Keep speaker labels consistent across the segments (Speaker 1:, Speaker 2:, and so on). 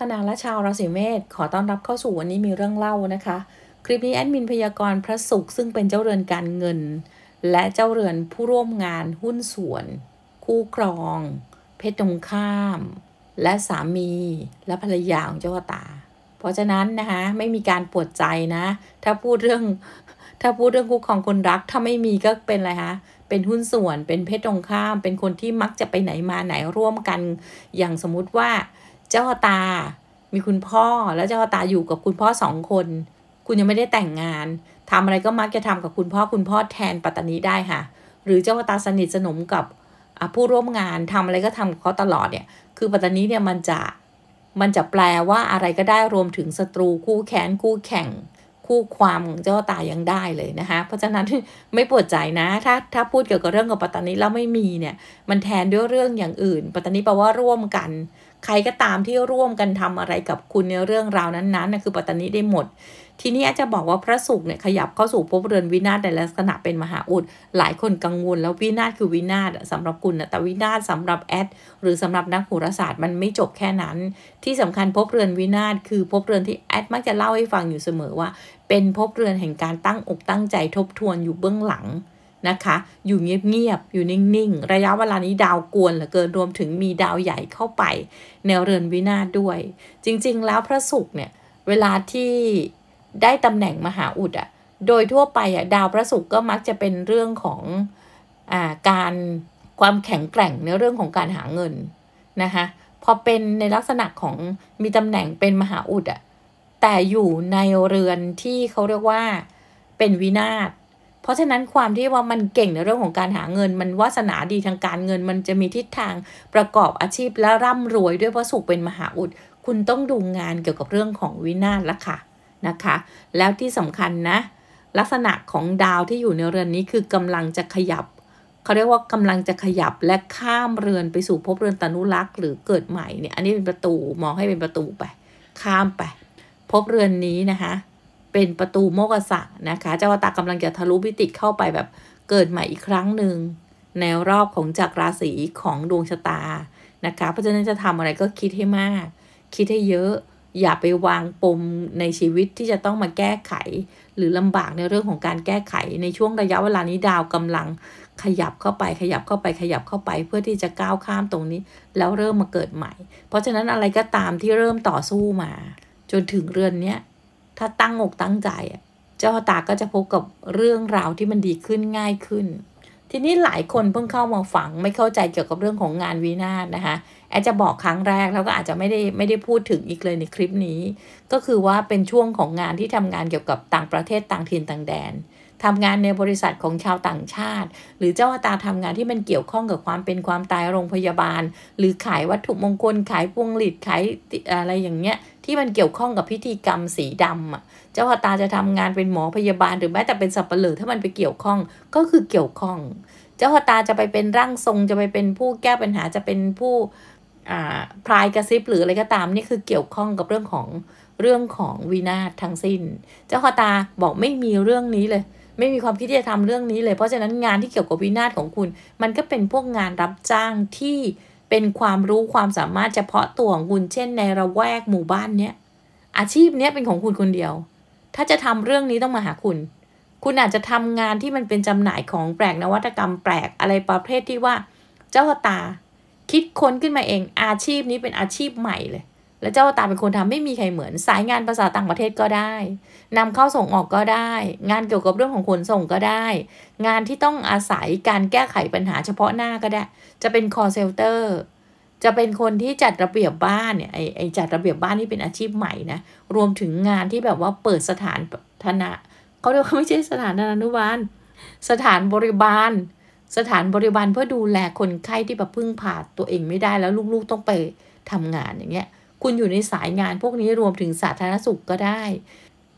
Speaker 1: คณาและชาวราศีเมษขอต้อนรับเข้าสู่วันนี้มีเรื่องเล่านะคะ คลิปนี้แอดมินพยากรณ์พระศุกร์ซึ่งเป็นเจ้าเรือนการเงิน และเจ้าเรือนผู้ร่วมงานหุ้นส่วน คู่ครอง เพศตรงข้าม และสามี และภรรยาของเจ้าตา เพราะฉะนั้นนะคะไม่มีการปวดใจนะถ้าพูดเรื่องถ้าพูดเรื่องคู่ของคนรักถ้าไม่มีก็เป็นอะไรคะเป็นหุ้นส่วนเป็นเพศตรงข้าม เป็นคนที่มักจะไปไหนมาไหนร่วมกันอย่างสมมุติว่าเจ้าตามีคุณพ่อ แล้วเจ้าตาอยู่กับคุณพ่อสองคน คุณยังไม่ได้แต่งงาน ทำอะไรก็มักจะทำกับคุณพ่อ คุณพ่อแทนปัตตานีได้ค่ะ หรือเจ้าตาสนิทสนมกับผู้ร่วมงานทำอะไรก็ทำกับเขาตลอดเนี่ย คือปัตตานีเนี่ยมันจะ มันจะแปลว่าอะไรก็ได้รวมถึงศัตรูคู่แค้นคู่แข่งคู่ความของเจ้าตายังได้เลยนะคะเพราะฉะนั้นไม่ปวดใจนะ ถ้าถ้าพูดเกี่ยวกับเรื่องกับปัตตานีแล้วไม่มีเนี่ย มันแทนด้วยเรื่องอย่างอื่น ปัตตานีแปลว่าร่วมกันใครก็ตามที่ร่วมกันทำอะไรกับคุณในเรื่องราวนั้นๆนะคือปัตตานีได้หมด ทีนี้อาจจะบอกว่าพระสุขเนี่ยขยับเข้าสู่ภพเรือนวินาศในลักษณะเป็นมหาอุด หลายคนกังวลแล้ววินาศคือวินาศสำหรับคุณนะแต่วินาศสำหรับแอดหรือสำหรับนักโหราศาสตร์มันไม่จบแค่นั้น ที่สำคัญภพเรือนวินาศ คือภพเรือนที่แอดมักจะเล่าให้ฟังอยู่เสมอว่า เป็นภพเรือนแห่งการตั้งอกตั้งใจ ทบทวนอยู่เบื้องหลังนะคะ อยู่เงียบๆ อยู่นิ่ง ๆ ระยะเวลานี้ดาวกวนเหลือเกิน รวมถึงมีดาวใหญ่เข้าไปแนวเรือนวินาด้วย จริงๆ แล้วพระศุกร์เนี่ย เวลาที่ได้ตำแหน่งมหาอุดอะโดยทั่วไปอะดาวพระศุกร์ก็มักจะเป็นเรื่องของ อ่า การความแข็งแกร่งในเรื่องของการหาเงินนะคะ พอเป็นในลักษณะของมีตำแหน่งเป็นมหาอุดอะแต่อยู่ในเรือนที่เขาเรียกว่าเป็นวินาศราะฉะนั้นความที่ว่ามันเก่งในเรื่องของการหาเงิน มันวาสนาดีทางการเงิน มันจะมีทิศทางประกอบอาชีพ และร่ำรวยด้วยเพราะสุขเป็นมหาอุดคุณต้องดูงานเกี่ยวกับเรื่องของวินาศละค่ะนะคะ แล้วที่สำคัญนะ ลักษณะของดาวที่อยู่ในเรือนนี้คือกำลังจะขยับ เขาเรียกว่ากำลังจะขยับและข้ามเรือนไปสู่พบเรือนตนุรักษ์หรือเกิดใหม่เนี่ยอันนี้เป็นประตูมองให้เป็นประตูไป ข้ามไป พบเรือนนี้นะคะเป็นประตูโมกษะนะคะ เจ้าวตากำลังจะทะลุพิติเข้าไปแบบเกิดใหม่อีกครั้งหนึ่งในรอบของจักรราศีของดวงชะตานะคะ เพราะฉะนั้นจะทำอะไรก็คิดให้มาก คิดให้เยอะอย่าไปวางปมในชีวิตที่จะต้องมาแก้ไขหรือลำบากในเรื่องของการแก้ไขในช่วงระยะเวลานี้ดาวกำลังขยับเข้าไปขยับเข้าไปขยับเข้าไป เพื่อที่จะก้าวข้ามตรงนี้แล้วเริ่มมาเกิดใหม่เพราะฉะนั้นอะไรก็ตามที่เริ่มต่อสู้มา จนถึงเรือนเนี้ยถ้าตั้งอกตั้งใจเจ้าตาก็จะพบกับเรื่องราวที่มันดีขึ้นง่ายขึ้น ทีนี้หลายคนเพิ่งเข้ามาฟังไม่เข้าใจเกี่ยวกับเรื่องของงานวีนาสนะคะแอดจะบอกครั้งแรกแล้วก็อาจจะไม่ได้ไม่ได้พูดถึงอีกเลยในคลิปนี้ ก็คือว่าเป็นช่วงของงานที่ทำงานเกี่ยวกับต่างประเทศต่างถิ่นต่างแดน ทำงานในบริษัทของชาวต่างชาติ หรือเจ้าตาทำงานที่มันเกี่ยวข้องกับความเป็นความตายโรงพยาบาล หรือขายวัตถุมงคลขายพวงหลีดขายอะไรอย่างเงี้ยที่มัน เกี่ยวข้องกับพิธีกรรมสีดำอ่ะ เจ้าพตาจะทำงานเป็นหมอพยาบาลหรือแม้แต่เป็นสับเปลือถ้ามันไปเกี่ยวข้องก็คือเกี่ยวข้อง เจ้าพตาจะไปเป็นร่างทรง จะไปเป็นผู้แก้ปัญหาจะเป็นผู้พลายกระซิบหรืออะไรก็ตาม นี่คือเกี่ยวข้องกับเรื่องของเรื่องของวินาศทั้งสิ้น เจ้าอตาบอกไม่มีเรื่องนี้เลย ไม่มีความคิดที่จะทำเรื่องนี้ เลยเพราะฉะนั้นงานที่เกี่ยวกับวินาศของคุณ มันก็เป็นพวกงานรับจ้างที่เป็นความรู้ความสามารถเฉพาะตัวของคุณเช่นในระแวกหมู่บ้านเนี้ยอาชีพเนี้ยเป็นของคุณคนเดียว ถ้าจะทำเรื่องนี้ต้องมาหาคุณ คุณอาจจะทำงานที่มันเป็นจำหน่ายของแปลกนวัตกรรมแปลกอะไรประเภทที่ว่า เจ้าตา คิดค้นขึ้นมาเองอาชีพนี้เป็นอาชีพใหม่เลยแล้วเจ้าตาเป็นคนทำไม่มีใครเหมือน สายงานภาษาต่างประเทศก็ได้ นำเข้าส่งออกก็ได้ งานเกี่ยวกับเรื่องของขนส่งก็ได้ งานที่ต้องอาศัยการแก้ไขปัญหาเฉพาะหน้าก็ได้ จะเป็นคอเซลเตอร์จะเป็นคนที่จัดระเบียบบ้านเนี่ยไอไอจัดระเบียบบ้านนี่เป็นอาชีพใหม่นะรวมถึงงานที่แบบว่าเปิดสถานธนาเขาเรียกว่าไม่ใช่สถานอนุบาล สถานบริบาล สถานบริบาลเพื่อดูแลคนไข้ที่แบบพึ่งพาตัวเองไม่ได้แล้วลูกๆ ต้องไปทำงานอย่างเงี้ยคุณอยู่ในสายงานพวกนี้รวมถึงสาธารณสุขก็ได้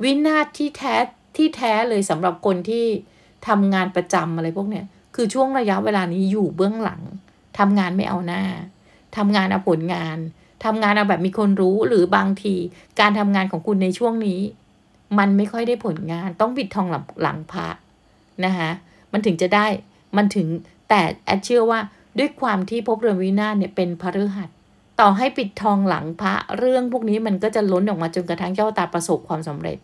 Speaker 1: วินาศที่แท้ ที่แท้เลยสำหรับคนที่ทำงานประจำอะไรพวกเนี้ยคือช่วงระยะเวลานี้อยู่เบื้องหลังทำงานไม่เอาหน้าทำงานเอาผลงานทำงานเอาแบบมีคนรู้หรือบางทีการทำงานของคุณในช่วงนี้ มันไม่ค่อยได้ผลงาน ต้องบิดทองหลังหลังพระนะคะมันถึงจะได้มันถึงแต่แอดเชื่อว่าด้วยความที่พบเรือวินาศเนี่ยเป็นพระฤหัสต่อให้ปิดทองหลังพระเรื่องพวกนี้มันก็จะล้นออกมาจนกระทั่งเจ้าตาประสบความสำเร็จ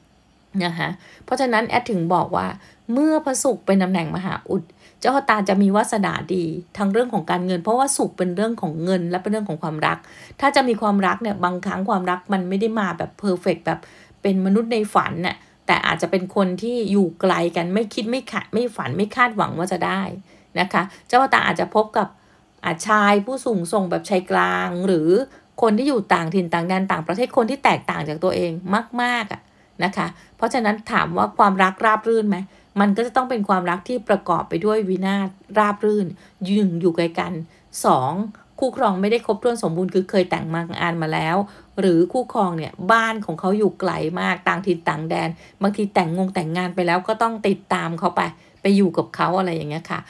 Speaker 1: นะคะเพราะฉะนั้นแอดถึงบอกว่าเมื่อพระสุขเป็นตำแหน่งมหาอุด เจ้าตาจะมีวาสนาดีทั้งเรื่องของการเงิน เพราะว่าสุขเป็นเรื่องของเงินและเป็นเรื่องของความรัก ถ้าจะมีความรักเนี่ยบางครั้งความรักมันไม่ได้มาแบบเพอร์เฟกแบบเป็นมนุษย์ในฝันน่ะแต่อาจจะเป็นคนที่อยู่ไกลกันไม่คิดไม่ขัดไม่ฝันไม่คาดหวังว่าจะได้นะคะเจ้าตาอาจจะพบกับอาชายผู้สูงส่งแบบชายกลาง หรือคนที่อยู่ต่างถิ่นต่างแดนต่างประเทศคนที่แตกต่างจากตัวเองมากๆอ่ะนะคะ เพราะฉะนั้นถามว่าความรักราบรื่นไหมมันก็จะต้องเป็นความรักที่ประกอบไปด้วยวินาศราบรื่นยึงอยู่ใกล้กัน 2. คู่ครองไม่ได้ครบถ้วนสมบูรณ์คือเคยแต่งมางานมาแล้ว หรือคู่ครองเนี่ยบ้านของเขาอยู่ไกลมาก ต่างถิ่นต่างแดนบางทีแต่งงงแต่งงานไปแล้วก็ต้องติดตามเขาไปไปอยู่กับเขาอะไรอย่างเงี้ยค่ะ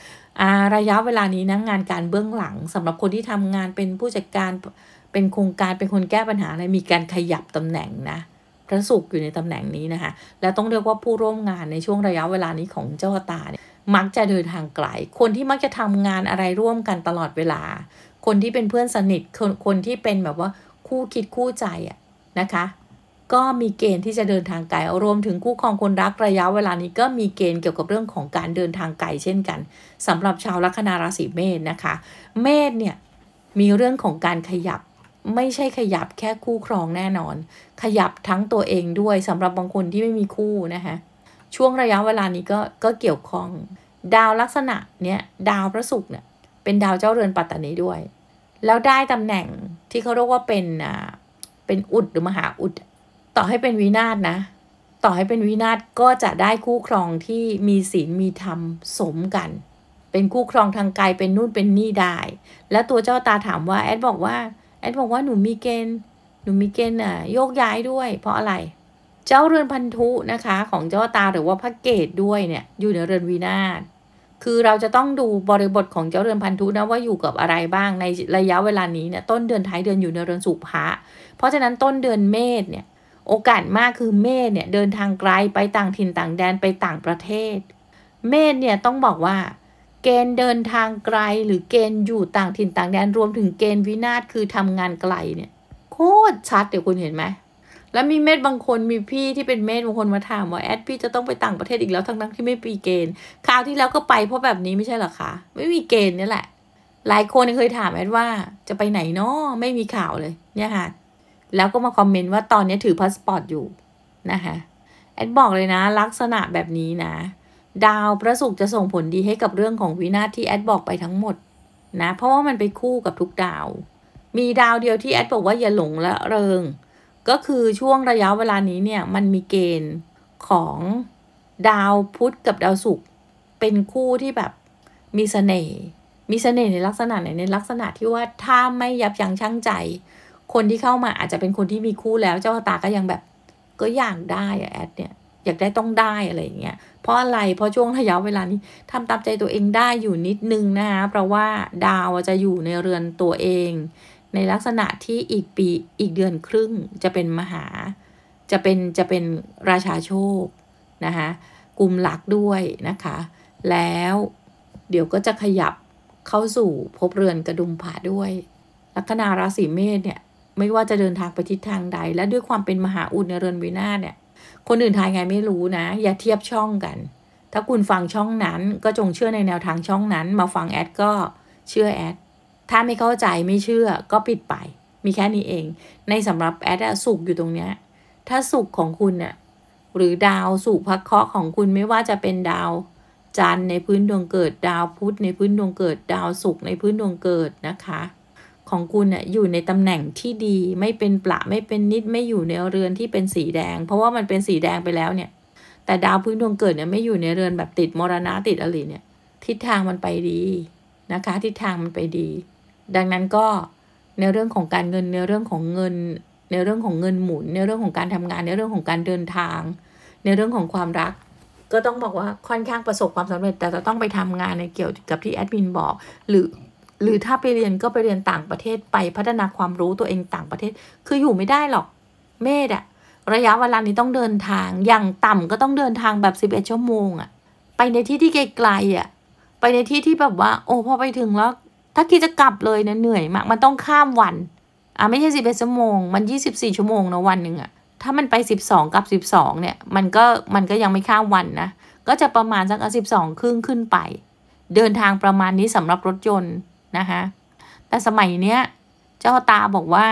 Speaker 1: ระยะเวลานี้นะงานการเบื้องหลัง สำหรับคนที่ทำงานเป็นผู้จัดการเป็นโครงการเป็นคนแก้ปัญหาอะไรมีการขยับตำแหน่งนะพระสุขอยู่ในตำแหน่งนี้นะคะ และต้องเรียกว่าผู้ร่วมงานในช่วงระยะเวลานี้ของเจ้าตาเนี่ยมักจะเดินทางไกล คนที่มักจะทำงานอะไรร่วมกันตลอดเวลา คนที่เป็นเพื่อนสนิท คนคนที่เป็นแบบว่าคู่คิดคู่ใจอะนะคะก็มีเกณฑ์ที่จะเดินทางไกล รวมถึงคู่ครองคนรัก ระยะเวลานี้ก็มีเกณฑ์เกี่ยวกับเรื่องของการเดินทางไกลเช่นกัน สำหรับชาวลัคนาราศีเมษนะคะ เมษเนี่ยมีเรื่องของการขยับ ไม่ใช่ขยับแค่คู่ครองแน่นอน ขยับทั้งตัวเองด้วยสำหรับบางคนที่ไม่มีคู่นะคะ ช่วงระยะเวลานี้ก็ก็เกี่ยวข้อง ดาวลักษณะเนี่ย ดาวพระศุกร์เนี่ยเป็นดาวเจ้าเรือนปัตตานีด้วย แล้วได้ตำแหน่งที่เขาเรียกว่าเป็นอ่าเป็นอุดหรือมหาอุดต่อให้เป็นวินาศนะ ต่อให้เป็นวินาศก็จะได้คู่ครองที่มีศีลมีธรรมสมกัน เป็นคู่ครองทางกายเป็นนู่นเป็นนี่ได้ แล้วตัวเจ้าตาถามว่า แอดบอกว่า แอดบอกว่าหนูมีเกณฑ์ หนูมีเกณฑ์อ่ะโยกย้ายด้วย เพราะอะไร เจ้าเรือนพันธุนะคะ ของเจ้าตาหรือว่าพระเกตด้วยเนี่ยอยู่ในเรือนวีนาศคือเราจะต้องดูบริบทของเจ้าเรือนพันธุนะว่าอยู่กับอะไรบ้างในระยะเวลานี้เนี่ยต้นเดือนท้ายเดือนอยู่ในเรือนสุภะเพราะฉะนั้นต้นเดือนเมษเนี่ยโอกาสมากคือเมธเนี่ยเดินทางไกลไปต่างถิ่นต่างแดนไปต่างประเทศ เมธเนี่ยต้องบอกว่า เกณฑ์เดินทางไกลหรือเกณฑ์อยู่ต่างถิ่นต่างแดนรวมถึงเกณฑ์วินาศคือทำงานไกลเนี่ย โคตรชัด เดี๋ยวคุณเห็นไหมแล้วมีเมธบางคนมีพี่ที่เป็นเมธบางคนมาถาม ว่าแอดพี่จะต้องไปต่างประเทศอีกแล้วทั้งั้งที่ไม่ปีเกณฑ์คราวที่แล้วก็ไปเพราะแบบนี้ไม่ใช่หรอคะ ไม่มีเกณฑ์นี่แหละ หลายคนเคยถามแอดว่าจะไปไหนนาะไม่มีข่าวเลยเนี่ยค่ะแล้วก็มาคอมเมนต์ว่าตอนนี้ถือพาสปอร์ตอยู่นะคะแอดบอกเลยนะ ลักษณะแบบนี้นะดาวพระศุกร์จะส่งผลดีให้กับเรื่องของวินาศที่แอดบอกไปทั้งหมดนะเพราะว่ามันไปคู่กับทุกดาว มีดาวเดียวที่แอดบอกว่าอย่าหลงละเริง ก็คือช่วงระยะเวลานี้เนี่ยมันมีเกณฑ์ของดาวพุธกับดาวศุกร์เป็นคู่ที่แบบมีสเสน่ห์มีสเสน่ห์ในลักษณะไหนในลักษณะที่ว่าถ้าไม่ยับยั้งชั่งใจคนที่เข้ามาอาจจะเป็นคนที่มีคู่แล้วเจ้าตาก็ยังแบบก็อยากได้อะแอดเนี่ยอยากได้ต้องได้อะไรอย่างเงี้ยเพราะอะไรเพราะช่วงระยะเวลานี้ทำตามใจตัวเองได้อยู่นิดนึงนะคะเพราะว่าดาวจะอยู่ในเรือนตัวเอง ในลักษณะที่อีกปีอีกเดือนครึ่งจะเป็นมหา จะเป็นจะเป็นราชาโชคนะคะกลุ่มหลักด้วยนะคะ แล้วเดี๋ยวก็จะขยับเข้าสู่พบเรือนกระดุมผาด้วย ลัคนาราศีเมษเนี่ยไม่ว่าจะเดินทางไปทิศทางใด และด้วยความเป็นมหาอุดในเรือนวีนาเนี่ยคนอื่นทายไงไม่รู้นะ อย่าเทียบช่องกัน ถ้าคุณฟังช่องนั้นก็จงเชื่อในแนวทางช่องนั้น มาฟังแอดก็เชื่อแอด ถ้าไม่เข้าใจไม่เชื่อก็ปิดไป มีแค่นี้เอง ในสำหรับแอดสุขอยู่ตรงเนี้ยถ้าสุขของคุณน่ะหรือดาวสุขพักเคาะของคุณไม่ว่าจะเป็นดาว จันในพื้นดวงเกิด ดาวพุธในพื้นดวงเกิด ดาวศุกร์ในพื้นดวงเกิดนะคะของคุณเนี่ยอยู่ในตำแหน่งที่ดีไม่เป็นปละไม่เป็นนิดไม่อยู่ในเรือนที่เป็นสีแดง เพราะว่ามันเป็นสีแดงไปแล้วเนี่ย แต่ดาวพื้นดวงเกิดเนี่ยไม่อยู่ในเรือนแบบติดมรณะติดอลิเนี่ยทิศทางมันไปดีนะคะ ทิศทางมันไปดี ดังนั้นก็ในเรื่องของการเงินในเรื่องของเงินในเรื่องของเงินหมุน ในเรื่องของการทำงาน ในเรื่องของการเดินทาง ในเรื่องของความรัก ก็ต้องบอกว่าค่อนข้างประสบความสำเร็จ แต่จะต้องไปทำงานในเกี่ยวกับที่แอดมินบอกหรือหรือถ้าไปเรียนก็ไปเรียนต่างประเทศไปพัฒนาความรู้ตัวเองต่างประเทศ คืออยู่ไม่ได้หรอก เมดอะระยะเวลานี้ต้องเดินทาง อย่างต่ำก็ต้องเดินทางแบบสิบเอ็ดชั่วโมงอะไปในที่ที่ไกลๆอะไปในที่ที่แบบว่า โอ้พอไปถึงแล้วถ้าคิดจะกลับเลยเนี่ยเหนื่อยมากมันต้องข้ามวันอ่ะไม่ใช่สิบเอ็ดชั่วโมงมันยี่สิบสี่ชั่วโมงนะวันหนึ่งอะถ้ามันไปสิบสองกับสิบสองเนี่ยมันก็มันก็ยังไม่ข้ามวันนะก็จะประมาณสักสิบสองครึ่งขึ้นไป เดินทางประมาณนี้สำหรับรถยนต์นะคะแต่สมัยเนี้ย เจ้าตาบอกว่า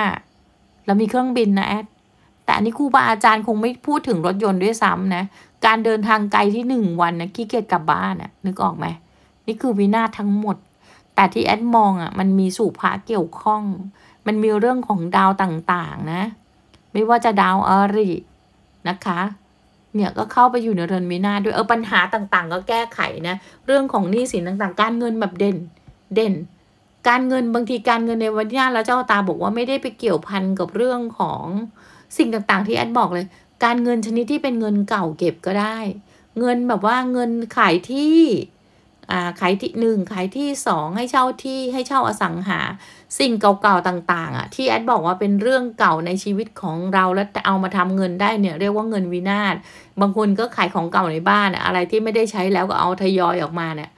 Speaker 1: เรามีเครื่องบินนะแอด แต่อันนี้ครูบาอาจารย์คงไม่พูดถึงรถยนต์ด้วยซ้ำนะ การเดินทางไกลที่หนึ่งวันนะขี้เกียจกลับบ้านนะนึกออกไหมนี่คือวินาศทั้งหมด แต่ที่แอดมองอะ่ะมันมีสุภาเกี่ยวข้อง มันมีเรื่องของดาวต่างๆนะ ไม่ว่าจะดาวอริ นะคะ เนี่ยก็เข้าไปอยู่ในเรือนวินาด้วย เออปัญหาต่างๆ ก็แก้ไขนะ เรื่องของหนี้สินต่างๆ การเงินแบบเด่น เด่นการเงินบางที การเงินในวันนี้แล้วเจ้าตาบอกว่าไม่ได้ไปเกี่ยวพันกับเรื่องของสิ่งต่างๆที่แอดบอกเลย การเงินชนิดที่เป็นเงินเก่าเก็บก็ได้ เงินแบบว่าเงินขายที่อ่าขายที่หนึ่งขายที่สองให้เช่าที่ให้เช่าอสังหาสิ่งเก่าๆต่าง ๆ อ่ะ ที่แอดบอกว่าเป็นเรื่องเก่าในชีวิตของเราแล้วเอามาทำเงินได้เนี่ยเรียกว่าเงินวินาศบางคนก็ขายของเก่าในบ้านอะไรที่ไม่ได้ใช้แล้วก็เอาทยอยออกมาเนี่ย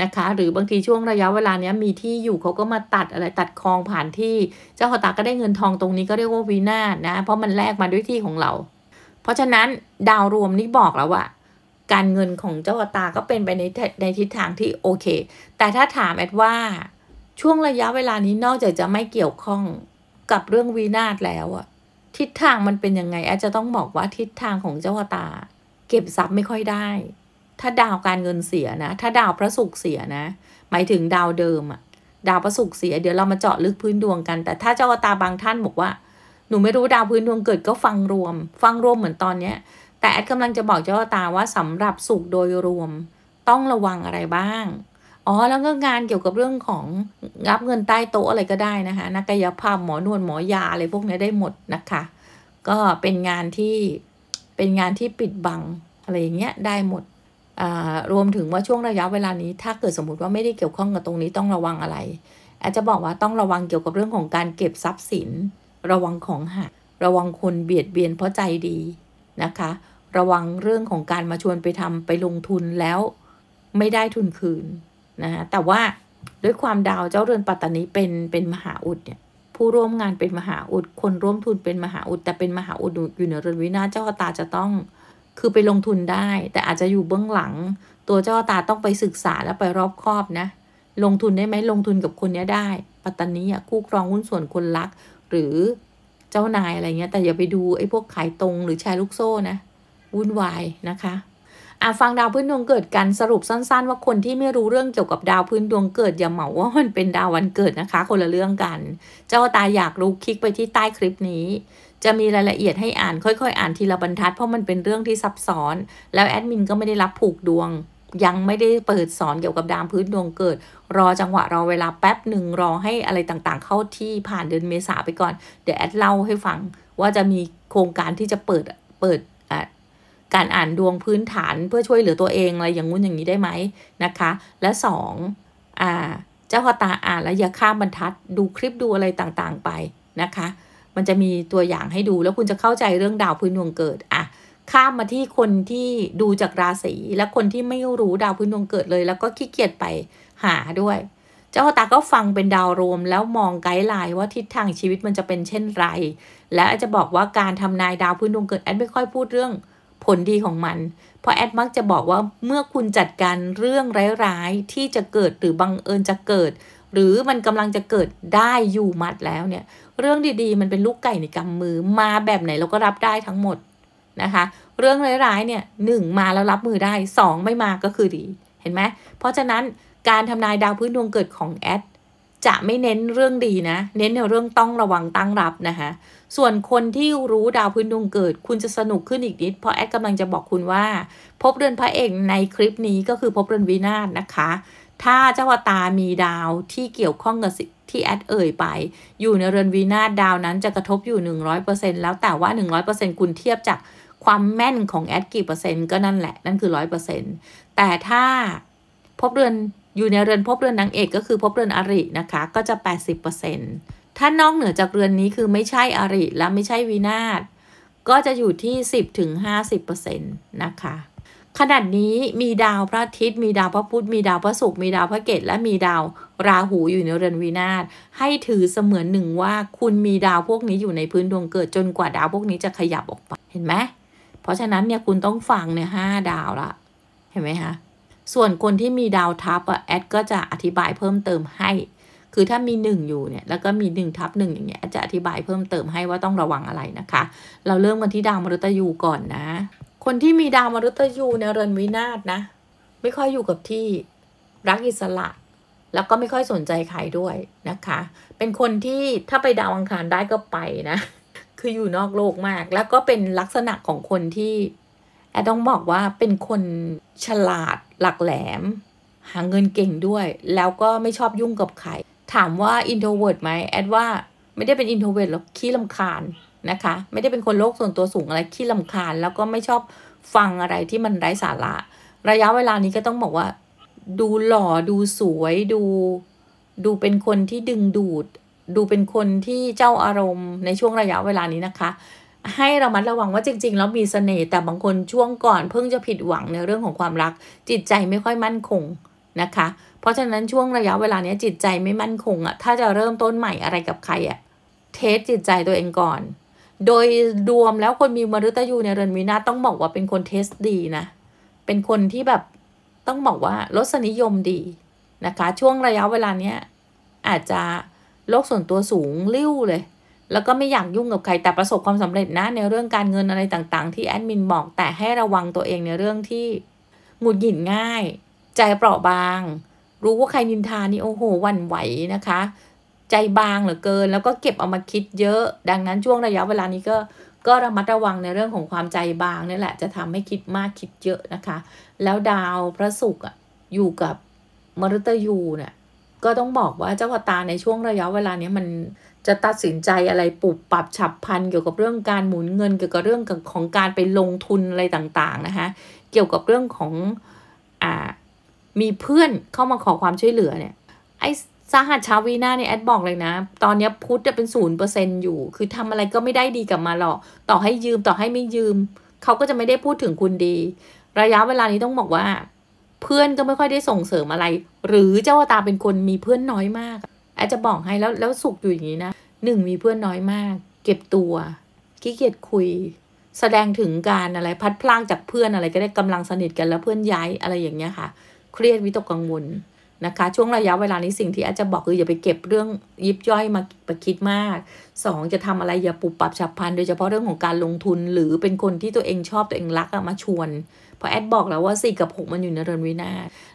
Speaker 1: นะคะ หรือบางทีช่วงระยะเวลาเนี้ยมีที่อยู่เขาก็มาตัดอะไรตัดคลองผ่านที่เจ้าขอตาก็ได้เงินทองตรงนี้ก็เรียกว่าวีนาศนะ เพราะมันแลกมาด้วยที่ของเรา เพราะฉะนั้นดาวรวมนี่บอกแล้วว่า การเงินของเจ้าตาก็เป็นไปในในทิศทางที่โอเค แต่ถ้าถามแอดว่าช่วงระยะเวลานี้นอกจากจะไม่เกี่ยวข้องกับเรื่องวีนาศแล้วอะทิศทางมันเป็นยังไงแอดจะต้องบอกว่าทิศทางของเจ้าตา เก็บทรัพย์ไม่ค่อยได้ถ้าดาวการเงินเสียนะ ถ้าดาวพระศุกร์เสียนะ หมายถึงดาวเดิมอะดาวพระศุกร์เสีย เดี๋ยวเรามาเจาะลึกพื้นดวงกัน แต่ถ้าเจ้าตาบางท่านบอกว่า หนูไม่รู้ดาวพื้นดวงเกิดก็ฟังรวม ฟังรวมเหมือนตอนเนี้ย แต่แอดกำลังจะบอกเจ้าตาว่าสำหรับสุขโดยรวมต้องระวังอะไรบ้าง อ๋อ แล้วก็งานเกี่ยวกับเรื่องของรับเงินใต้โต๊ะอะไรก็ได้นะคะ นักกายภาพ หมอนวดหมอยาอะไรพวกนี้ได้หมดนะคะ ก็เป็นงานที่เป็นงานที่ปิดบังอะไรอย่างเงี้ยได้หมดรวมถึงว่า ช่วงระยะเวลานี้ ถ้าเกิดสมมติว่าไม่ได้เกี่ยวข้องกับตรงนี้ต้องระวังอะไร อาจจะบอกว่าต้องระวังเกี่ยวกับเรื่องของการเก็บทรัพย์สิน ระวังของหักระวังคนเบียดเบียนเพราะใจดีนะคะ ระวังเรื่องของการมาชวนไปทำ ไปลงทุนแล้วไม่ได้ทุนคืนนะฮะแต่ว่าด้วยความดาวเจ้าเรือนปัตตานีเป็นเป็นมหาอุดเนี่ย ผู้ร่วมงานเป็นมหาอุด คนร่วมทุนเป็นมหาอุดแต่เป็นมหาอุดอยู่ในเรือนวินาเจ้าตาจะต้องคือไปลงทุนได้แต่อาจจะอยู่เบื้องหลัง ตัวเจ้าตาต้องไปศึกษาและไปรอบครอบนะ ลงทุนได้ไหมลงทุนกับคนนี้ได้ ปัตตานีอ่ะ คู่ครองหุ้นส่วนคนรัก หรือเจ้านายอะไรเงี้ย แต่อย่าไปดูไอ้พวกขายตรงหรือแชร์ลูกโซ่นะ วุ่นวายนะคะอ่ะฟังดาวพื้นดวงเกิดกันสรุปสั้นๆ ว่าคนที่ไม่รู้เรื่องเกี่ยวกับดาวพื้นดวงเกิด อย่าเหมาว่ามันเป็นดาววันเกิดนะคะ คนละเรื่องกัน เจ้าตาอยากรู้คลิกไปที่ใต้คลิปนี้จะมีรายละเอียดให้อ่านค่อยๆ อ่านทีละบรรทัด เพราะมันเป็นเรื่องที่ซับซ้อน แล้วแอดมินก็ไม่ได้รับผูกดวง ยังไม่ได้เปิดสอนเกี่ยวกับดามพื้นดวงเกิด รอจังหวะ รอเวลาแป๊บหนึ่งรอให้อะไรต่างๆ เข้าที่ผ่านเดือนเมษาไปก่อน เดี๋ยวแอดเล่าให้ฟังว่าจะมีโครงการที่จะเปิดเปิดการอ่านดวงพื้นฐานเพื่อช่วยเหลือตัวเองอะไรอย่างงู้นอย่างนี้ได้ไหมนะคะ และ2ออ่าเจ้าพอตาอ่านแล้วอย่าข้ามบรรทัดดูคลิปดูอะไรต่างๆ ไปนะคะมันจะมีตัวอย่างให้ดูแล้วคุณจะเข้าใจเรื่องดาวพื้นดวงเกิดอ่ะข้ามมาที่คนที่ดูจากราศี และคนที่ไม่รู้ดาวพื้นดวงเกิดเลย แล้วก็ขี้เกียจไปหาด้วย เจ้าตาก็ฟังเป็นดาวรวมแล้วมองไกด์ไลน์ว่าทิศทางชีวิตมันจะเป็นเช่นไร และจจะบอกว่าการทำนายดาวพื้นดวงเกิดแอดไม่ค่อยพูดเรื่องผลดีของมันเพราะแอดมักจะบอกว่าเมื่อคุณจัดการเรื่องร้ายๆที่จะเกิดหรือบังเอิญจะเกิด หรือมันกำลังจะเกิดได้อยู่มัดแล้วเนี่ยเรื่องดีๆ มันเป็นลูกไก่ในกำมือมาแบบไหนเราก็รับได้ทั้งหมดนะคะ เรื่องร้ายๆ เนี่ยหนึ่งมาแล้วรับมือได้สองไม่มาก็คือดี เห็นไหมเพราะฉะนั้นการทำนายดาวพื้นดวงเกิดของแอดจะไม่เน้นเรื่องดีนะ เน้นในเรื่องต้องระวังตั้งรับนะคะ ส่วนคนที่รู้ดาวพื้นดวงเกิด คุณจะสนุกขึ้นอีกนิด เพราะแอดกำลังจะบอกคุณว่า พบเรือนพระเอกในคลิปนี้ก็คือพบเรือนวีนาสนะคะถ้าเจ้าวตา มีดาวที่เกี่ยวข้องกับที่แอดเอ่ยไป อยู่ในเรือนวีนาดาวนั้นจะกระทบอยู่ 100%แล้วแต่ว่า 100%คุณเทียบจากความแม่นของแอดกี่เปอร์เซ็นต์ก็นั่นแหละ นั่นคือ 100%แต่ถ้าพบเรือนอยู่ในเรือนพบเรือนนางเอกก็คือพบเรือนอรินะคะ ก็จะ 80%ถ้านอกเหนือจากเรือนนี้คือไม่ใช่อริและไม่ใช่วีนาศก็จะอยู่ที่ 10-50%นะคะขนาดนี้มีดาวพระอาทิตย์ มีดาวพระพุธมีดาวพระศุกร์มีดาวพระเกตและมีดาวราหูอยู่ในเรือนวินาศให้ถือเสมือนหนึ่งว่าคุณมีดาวพวกนี้อยู่ในพื้นดวงเกิดจนกว่าดาวพวกนี้จะขยับออกไปเห็นไหมเพราะฉะนั้นเนี่ยคุณต้องฟังเนี่ยห้าดาวละเห็นไหมคะส่วนคนที่มีดาวทับอะแอดก็จะอธิบายเพิ่มเติมให้ คือถ้ามีหนึ่งอยู่เนี่ยแล้วก็มีหนึ่งทับหนึ่งอย่างเงี้ยจะอธิบายเพิ่มเติมให้ว่าต้องระวังอะไรนะคะ เราเริ่มกันที่ดาวมฤตยูก่อนนะคนที่มีดาวมฤตยูในเรือนวินาศนะ ไม่ค่อยอยู่กับที่รักอิสระ แล้วก็ไม่ค่อยสนใจใครด้วยนะคะ เป็นคนที่ถ้าไปดาวอังคารได้ก็ไปนะ คืออยู่นอกโลกมาก แล้วก็เป็นลักษณะของคนที่แอดต้องบอกว่าเป็นคนฉลาดหลักแหลม หาเงินเก่งด้วย แล้วก็ไม่ชอบยุ่งกับใครถามว่าอินโทรเวิร์ดไหมแอดว่าไม่ได้เป็นอินโทรเวิร์ดหรอกขี้ลำคาญนะคะไม่ได้เป็นคนโลก ส่วนตัวสูงอะไรขี้ลำคาญแล้วก็ไม่ชอบฟังอะไรที่มันไร้สาระ ระยะเวลานี้ก็ต้องบอกว่า ดูหล่อดูสวยดูดูเป็นคนที่ดึงดูด ดูเป็นคนที่เจ้าอารมณ์ในช่วงระยะเวลานี้นะคะ ให้เรามัดระวังว่าจริงๆแล้วมีสเสน่ห์แต่บางคนช่วงก่อนเพิ่งจะผิดหวังในเรื่องของความรัก จิตใจไม่ค่อยมั่นคงนะคะเพราะฉะนั้นช่วงระยะเวลานี้จิตใจไม่มั่นคงอะถ้าจะเริ่มต้นใหม่อะไรกับใครอะเทสจิตใจตัวเองก่อนโดยรวมแล้วคนมีมฤตยูในเรือนวีนาต้องบอกว่าเป็นคนเทสดีนะ เป็นคนที่แบบต้องบอกว่ารสนิยมดีนะคะ ช่วงระยะเวลาเนี้ยอาจจะ โลกส่วนตัวสูง ลิ้วเลย แล้วก็ไม่อยากยุ่งกับใครแต่ประสบความสำเร็จนะในเรื่องการเงินอะไรต่าง ๆ ที่แอดมินบอกแต่ให้ระวังตัวเองในเรื่องที่หงุดหงิดง่ายใจเปราะบาง รู้ว่าใครนินทานี่โอ้โหวันไหวนะคะใจบางเหลือเกินแล้วก็เก็บเอามาคิดเยอะ ดังนั้นช่วงระยะเวลานี้ก็ก็ระมัดระวังในเรื่องของความใจบางนี่แหละจะทำให้คิดมากคิดเยอะนะคะแล้วดาวพระศุกร์อยู่กับมรุตยูเนี่ยก็ต้องบอกว่าเจ้าพตาในช่วงระยะเวลานี้มันจะตัดสินใจอะไรปรับปรับฉับพันเกี่ยวกับเรื่องการหมุนเงินเกี่ยวกับเรื่องของการไปลงทุนอะไรต่างๆนะคะเกี่ยวกับเรื่องของอ่ามีเพื่อนเข้ามาขอความช่วยเหลือเนี่ยไอสาหัสชาวีนาเนี่ยแอดบอกเลยนะ ตอนนี้พุทธเป็นศูนย์เปอร์เซ็นอยู่ คือทำอะไรก็ไม่ได้ดีกับมาหรอก ต่อให้ยืมต่อให้ไม่ยืมเขาก็จะไม่ได้พูดถึงคุณดี ระยะเวลานี้ต้องบอกว่า เพื่อนก็ไม่ค่อยได้ส่งเสริมอะไร หรือเจ้าตาเป็นคนมีเพื่อนน้อยมากแอดจะบอกให้แล้วแล้วสุกอยู่อย่างนี้นะหนึ่งมีเพื่อนน้อยมาก เก็บตัวขี้เกียจคุย แสดงถึงการอะไร พัดพลางจากเพื่อนอะไรก็ได้กำลังสนิทกันแล้วเพื่อนย้ายอะไรอย่างเงี้ยค่ะ เครียดวิตกกังวลนะคะ ช่วงระยะเวลานี้สิ่งที่อาจจะบอกคือ อย่าไปเก็บเรื่องยิบย่อยมาประคิดมาก 2 จะทำอะไรอย่าปุบปรับฉับพลันโดยเฉพาะเรื่องของการลงทุนหรือเป็นคนที่ตัวเองชอบตัวเองรักมาชวนพราะแอดบอกแล้วว่า4กับ6มันอยู่ในเรือนวินา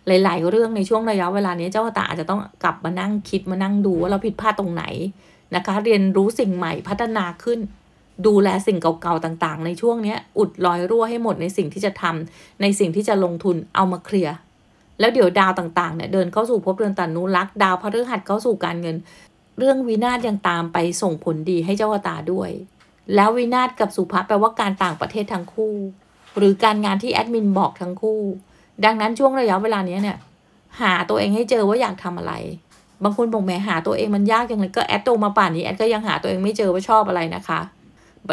Speaker 1: หลาย ๆ เรื่องในช่วงระยะเวลานี้เจ้าตา อาจจะต้องกลับมานั่งคิดมานั่งดูว่าเราผิดพลาดตรงไหนนะคะเรียนรู้สิ่งใหม่พัฒนาขึ้น ดูแลสิ่งเก่า ๆ ต่าง ๆ ในช่วงนี้อุดรอยรั่วให้หมดในสิ่งที่จะทำในสิ่งที่จะลงทุนเอามาเคลียร์แล้วเดี๋ยวดาวต่างๆเนี่ยเดินเข้าสู่ภพเรือนตันนุรักษ์ดาวพฤหัสเข้าสู่การเงิน เรื่องวินาศยังตามไปส่งผลดีให้เจ้าตาด้วย แล้ววินาศกับสุภะแปลว่าการต่างประเทศทั้งคู่ หรือการงานที่แอดมินบอกทั้งคู่ ดังนั้นช่วงระยะเวลานี้เนี่ยหาตัวเองให้เจอว่าอยากทำอะไร บางคนบอกแหมหาตัวเองมันยากยังไงก็แอดโงมาป่านนี้แอดก็ยังหาตัวเองไม่เจอว่าชอบอะไรนะคะ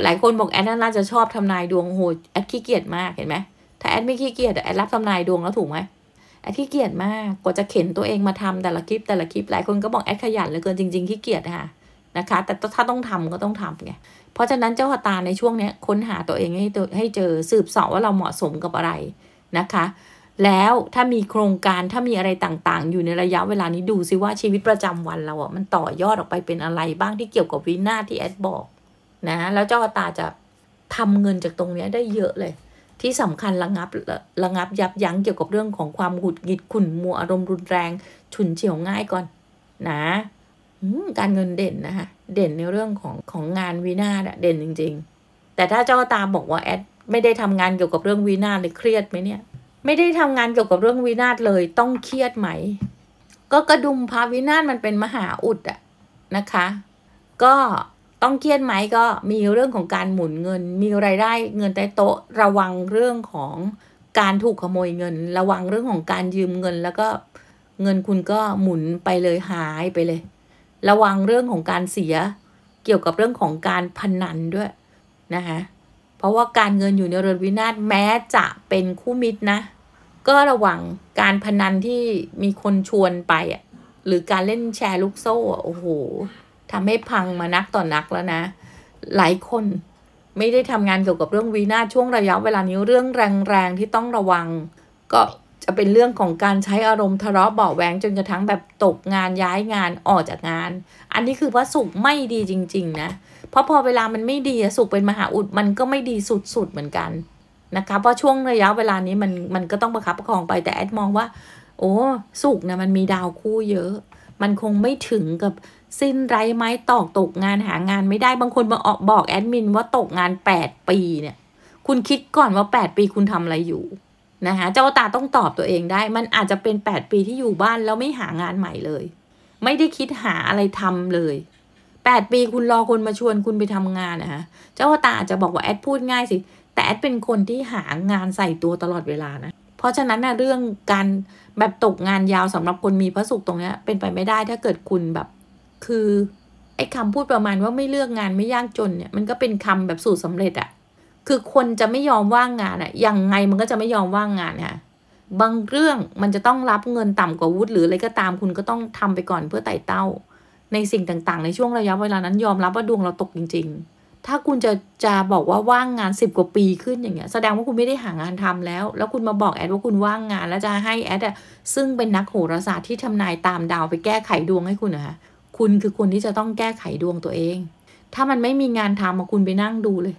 Speaker 1: หลายคนบอกแอดน่าจะชอบทำนายดวงโหแอดขี้เกียจมากเห็นไหมถ้าแอดไม่ขี้เกียจแอดรับทำนายดวงแล้วถูกไหมแอคขี้เกียจมากกว่าจะเข็นตัวเองมาทำแต่ละคลิปแต่ละคลิป หลายคนก็บอกแอดขยันเหลือเกินจริงๆขี้เกียจค่ะนะคะแต่ถ้าต้องทำก็ต้องทำไงเพราะฉะนั้นเจ้าตาในช่วงนี้ค้นหาตัวเองให้ให้เจอสืบสอบว่าเราเหมาะสมกับอะไรนะคะแล้วถ้ามีโครงการถ้ามีอะไรต่างๆ อยู่ในระยะเวลานี้ดูซิว่าชีวิตประจำวันเราอ่ะมันต่อยอดออกไปเป็นอะไรบ้างที่เกี่ยวกับวินาที่แอดบอกนะแล้วเจ้าตาจะทำเงินจากตรงนี้ได้เยอะเลยที่สำคัญระงับระงับยับยั้งเกี่ยวกับเรื่องของความหุดหงิดขุ่นมัวอารมณ์รุนแรงฉุนเฉียวง่ายก่อน นะการเงินเด่นนะคะเด่นในเรื่องของของงานวีนาเด่นจริง ๆ แต่ถ้าเจ้าตาบอกว่าแอดไม่ได้ทำงานเกี่ยวกับเรื่องวีนาเลยเครียดไหมเนี่ย ไม่ได้ทำงานเกี่ยวกับเรื่องวีนาเลยต้องเครียดไหมก็กระดุมพาวินาศมันเป็นมหาอุดอะนะคะ ก็ต้องเครียดไหมก็มีเรื่องของการหมุนเงิน มีไรายได้เงินใต้โต๊ะ ระวังเรื่องของการถูกขโมยเงิน ระวังเรื่องของการยืมเงิน แล้วก็เงินคุณก็หมุนไปเลยหายไปเลย ระวังเรื่องของการเสียเกี่ยวกับเรื่องของการพนันด้วยนะคะเพราะว่าการเงินอยู่ในเรือนวินาศแม้จะเป็นคู่มิตรนะ ก็ระวังการพนันที่มีคนชวนไปอ่ะหรือการเล่นแชร์ลูกโซ่โอ้โหทำให้พังมานักต่อนนักแล้วนะ หลายคนไม่ได้ทำงานเกี่ยวกับเรื่องวีนาช่วงระยะเวลานี้เรื่องแรงๆที่ต้องระวัง ก็จะเป็นเรื่องของการใช้อารมณ์ทะเลาะเบาแหวงจนกระทั่งแบบตกงานย้ายงานออกจากงาน อันนี้คือว่าสุขไม่ดีจริงๆนะเพราะพอเวลามันไม่ดีสุขเป็นมหาอุดมันก็ไม่ดีสุดๆเหมือนกันนะคะเพราะช่วงระยะเวลานี้มันมันก็ต้องประคับประคองไปแต่แอดมองว่า โอ้สุขนะมันมีดาวคู่เยอะ มันคงไม่ถึงกับสิ้นไร้ไม้ตอกตกงานหางานไม่ได้บางคนมาออกบอกแอดมินว่าตกงาน 8 ปีเนี่ยคุณคิดก่อนว่า 8 ปีคุณทำอะไรอยู่นะคะเจ้าตาต้องตอบตัวเองได้ มันอาจจะเป็น 8 ปีที่อยู่บ้านแล้วไม่หางานใหม่เลย ไม่ได้คิดหาอะไรทำเลยแปดปีคุณรอคนมาชวนคุณไปทำงานนะคะเจ้าตาอาจจะบอกว่าแอดพูดง่ายสิแต่แอดเป็นคนที่หางานใส่ตัวตลอดเวลานะเพราะฉะนั้นนะเรื่องการแบบตกงานยาวสำหรับคนมีพระสุขตรงเนี้ยเป็นไปไม่ได้ถ้าเกิดคุณแบบคือไอ้คำพูดประมาณว่าไม่เลือกงานไม่ยากจนเนี่ยมันก็เป็นคำแบบสูตรสำเร็จอะคือคนจะไม่ยอมว่างงานอะยังไงมันก็จะไม่ยอมว่างงานค่ะบางเรื่องมันจะต้องรับเงินต่ำกว่าวุฒิหรืออะไรก็ตามคุณก็ต้องทำไปก่อนเพื่อไต่เต้า ในสิ่งต่าง ๆ ในช่วงระยะเวลานั้นยอมรับว่าดวงเราตกจริง ๆ ถ้าคุณจะจะบอกว่าว่างงานสิบกว่าปีขึ้นอย่างเงี้ย แสดงว่าคุณไม่ได้หางานทำแล้ว แล้วคุณมาบอกแอดว่าคุณว่างงานแล้วจะให้แอดอะซึ่งเป็นนักโหราศาสตร์ที่ทำนายตามดาวไปแก้ไขดวงให้คุณนะคะคุณคือคนที่จะต้องแก้ไขดวงตัวเอง ถ้ามันไม่มีงานทำมาคุณไปนั่งดูเลย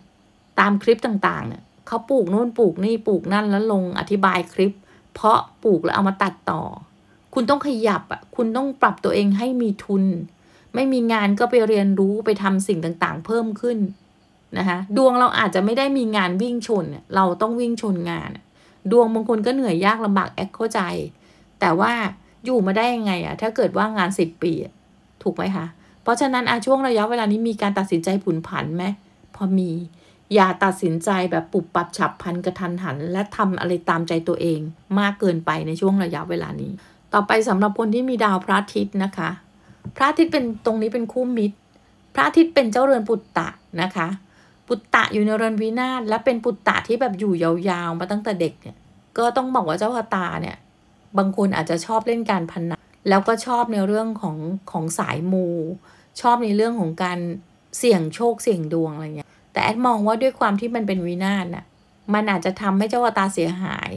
Speaker 1: ตามคลิปต่างๆเนี่ยเขาปลูกนู่นปลูกนี่ปลูกนั่นแล้วลงอธิบายคลิป เพราะปลูกแล้วเอามาตัดต่อ คุณต้องขยับอ่ะ คุณต้องปรับตัวเองให้มีทุน ไม่มีงานก็ไปเรียนรู้ไปทำสิ่งต่างๆ เพิ่มขึ้นนะคะดวงเราอาจจะไม่ได้มีงานวิ่งชน เราต้องวิ่งชนงาน ดวงบางคนก็เหนื่อย ยากลำบากแอคเข้าใจ แต่ว่าอยู่มาได้ยังไงอะถ้าเกิดว่างานสิบปีอะถูกไหมคะ เพราะฉะนั้นอาช่วงระยะเวลานี้มีการตัดสินใจผุนผันไหมพอมี อย่าตัดสินใจแบบปุบปับฉับพันกระทันหัน และทำอะไรตามใจตัวเองมากเกินไปในช่วงระยะเวลานี้ ต่อไปสำหรับคนที่มีดาวพระอาทิตย์นะคะ พระอาทิตย์เป็นตรงนี้เป็นคู่มิตร พระอาทิตย์เป็นเจ้าเรือนปุตตะนะคะ ปุตตะอยู่ในเรือนวินาศและเป็นปุตตะที่แบบอยู่ยาวๆมาตั้งแต่เด็กเนี่ย ก็ต้องบอกว่าเจ้าพตาเนี่ย บางคนอาจจะชอบเล่นการพนันแล้วก็ชอบในเรื่องของของสายมู ชอบในเรื่องของการเสี่ยงโชคเสี่ยงดวงอะไรเงี้ยแต่แอดมองว่าด้วยความที่มันเป็นวินาศน่ะมันอาจจะทำให้เจ้าวตาเสียหาย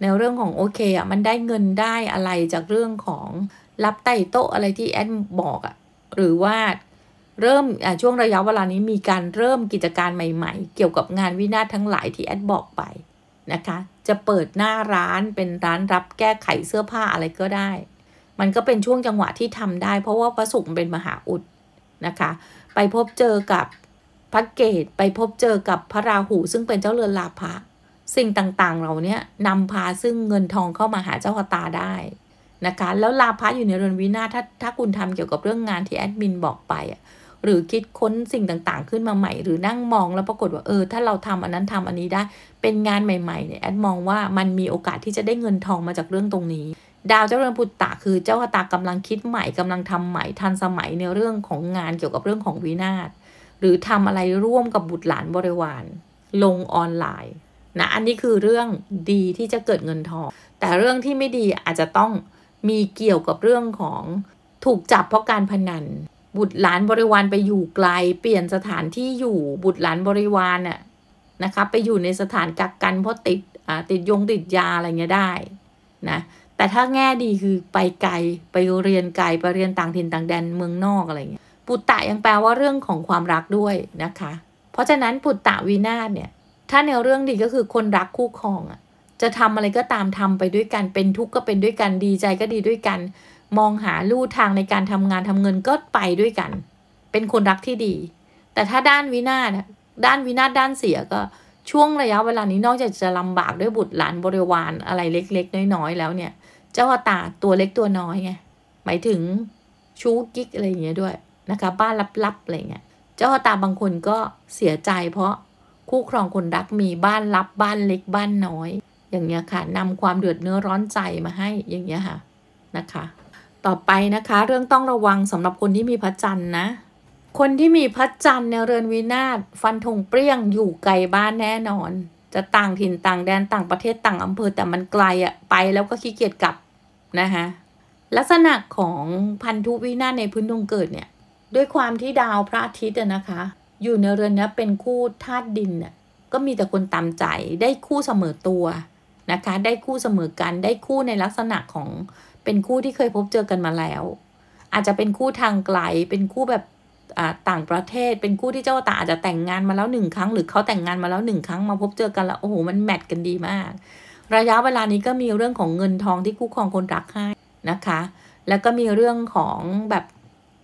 Speaker 1: ในเรื่องของโอเคอ่ะ มันได้เงินได้อะไรจากเรื่องของรับไต่โต๊ะอะไรที่แอดบอกอ่ะหรือว่าเริ่มช่วงระยะเวลานี้มีการเริ่มกิจการใหม่ๆ เกี่ยวกับงานวินาศทั้งหลายที่แอดบอกไปนะคะ จะเปิดหน้าร้านเป็นร้านรับแก้ไขเสื้อผ้าอะไรก็ได้มันก็เป็นช่วงจังหวะที่ทำได้ เพราะว่าพระศุกร์เป็นมหาอุดนะคะไปพบเจอกับพระเกตไปพบเจอกับพระราหู ซึ่งเป็นเจ้าเรือนลาภะสิ่งต่างๆเหล่านี้นำพาซึ่งเงินทองเข้ามาหาเจ้าชตาได้นะคะแล้วลาภะอยู่ในเรือนวินาถ้าถ้าคุณทำเกี่ยวกับเรื่องงานที่แอดมินบอกไปหรือคิดค้นสิ่งต่างๆ ขึ้นมาใหม่ หรือนั่งมองแล้วปรากฏว่าเออถ้าเราทำอันนั้นทำอันนี้ได้เป็นงานใหม่ๆเนี่ยแอดมองว่ามันมีโอกาสที่จะได้เงินทองมาจากเรื่องตรงนี้ดาวเจ้าเรือนพุทตะคือเจ้าชะตากำลังคิดใหม่ กำลังทำใหม่ทันสมัยในเรื่องของงานเกี่ยวกับเรื่องของวินาศหรือทำอะไรร่วมกับบุตรหลานบริวารลงออนไลน์นะอันนี้คือเรื่องดีที่จะเกิดเงินทองแต่เรื่องที่ไม่ดีอาจจะต้องมีเกี่ยวกับเรื่องของถูกจับเพราะการพนัน บุตรหลานบริวารไปอยู่ไกล เปลี่ยนสถานที่อยู่บุตรหลานบริวารน่ะนะคะไปอยู่ในสถานกักกันเพราะติดติดยงติดยาอะไรเงี้ยได้นะแต่ถ้าแง่ดีคือไปไกลไปเรียนไกลไปเรียนต่างถิ่นต่างแดนเมืองนอกอะไรเงี้ย ปุตตะยังแปลว่าเรื่องของความรักด้วยนะคะ เพราะฉะนั้นปุตตะวินาศเนี่ยถ้าในเรื่องดีก็คือคนรักคู่ครองอะจะทำอะไรก็ตามทำไปด้วยกัน เป็นทุกข์ก็เป็นด้วยกันดีใจก็ดีด้วยกัน มองหาลู่ทางในการทำงานทำเงินก็ไปด้วยกัน เป็นคนรักที่ดี แต่ถ้าด้านวินาศด้านวินาศด้านเสียก็ช่วงระยะเวลานี้นอกจากจะลำบากด้วยบุตรหลานบริวารอะไรเล็ก ๆน้อยๆแล้วเนี่ยเจ้าตา ตัวเล็กตัวน้อยไงหมายถึงชู้กิ๊กอะไรอย่างเงี้ยด้วย นะคะ บ้านลับๆอะไรเงี้ยเจ้าตาบางคนก็เสียใจ เพราะคู่ครองคนรักมีบ้าน ลับบ้านเล็กบ้านน้อย อย่างเงี้ยค่ะนำความเดือดเนื้อร้อนใจมาให้อย่างเงี้ยค่ะนะคะ ต่อไปนะคะเรื่องต้องระวังสำหรับคนที่มีพระจันทร์นะคนที่มีพระจันทร์ในเรือนวินาศ ฟันธงเปรี้ยงอยู่ไกลบ้านแน่นอน จะต่างถิ่นต่างแดนต่างประเทศต่างอำเภอแต่มันไกลอะไปแล้วก็ขี้เกียจกลับนะคะลักษณะของพันธุวินาศในพื้นดวงเกิดเนี่ยด้วยความที่ดาวพระอาทิตย์นะคะอยู่ในเรือนนี้เป็นคู่ธาตุดินเนี่ยก็มีแต่คนตามใจได้คู่เสมอตัวนะคะได้คู่เสมอกันได้คู่ในลักษณะของเป็นคู่ที่เคยพบเจอกันมาแล้ว อาจจะเป็นคู่ทางไกล เป็นคู่แบบต่างประเทศ เป็นคู่ที่เจ้าตาอาจจะแต่งงานมาแล้วหนึ่งครั้งหรือเขาแต่งงานมาแล้วหนึ่งครั้งมาพบเจอกันแล้วโอ้โหมันแมทกันดีมากระยะเวลานี้ก็มีเรื่องของเงินทองที่คู่ครองคนรักให้นะคะ แล้วก็มีเรื่องของแบบ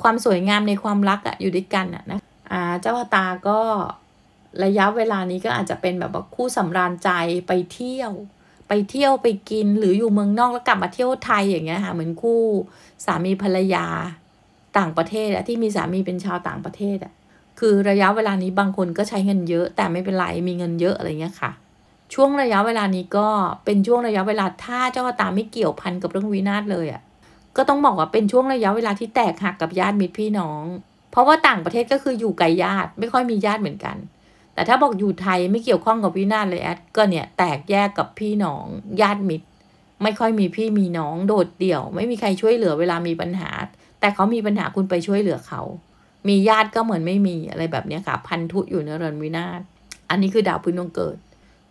Speaker 1: ความสวยงามในความรักอะอยู่ด้วยกันอะนะอ่าเจ้าตาก็ระยะเวลานี้ก็อาจจะเป็นแบบว่าคู่สำราญใจไปเที่ยว ไปเที่ยวไปกินหรืออยู่เมืองนอกแล้ว กลับมาเที่ยวไทยอย่างเงี้ยค่ะเหมือนคู่สามีภรรยาต่างประเทศอะที่มีสามีเป็นชาวต่างประเทศอะคือระยะเวลานี้บางคนก็ใช้เงินเยอะ แต่ไม่เป็นไรมีเงินเยอะอะไรเงี้ยค่ะช่วงระยะเวลานี้ก็เป็นช่วงระยะเวลาถ้าเจ้าตาไม่เกี่ยวพันกับเรื่องวินาศเลยอะ่ะก็ต้องบอกว่าเป็นช่วงระยะเวลาที่แตกหักกับญาติมิตรพี่น้อง เพราะว่าต่างประเทศก็คืออยู่ไกลญาติไม่ค่อยมีญาติเหมือนกัน แต่ถ้าบอกอยู่ไทยไม่เกี่ยวข้องกับวินาศเลยแอดก็เนี่ย แตกแยกกับพี่น้อง ญาติมิตร ไม่ค่อยมีพี่มีน้องโดดเดี่ยวไม่มีใครช่วยเหลือเวลามีปัญหา แต่เขามีปัญหาคุณไปช่วยเหลือเขา มีญาติก็เหมือนไม่มีอะไรแบบนี้ค่ะพันธุอยู่ในเรือนวินาศอันนี้คือดาวพื้นดวงเกิด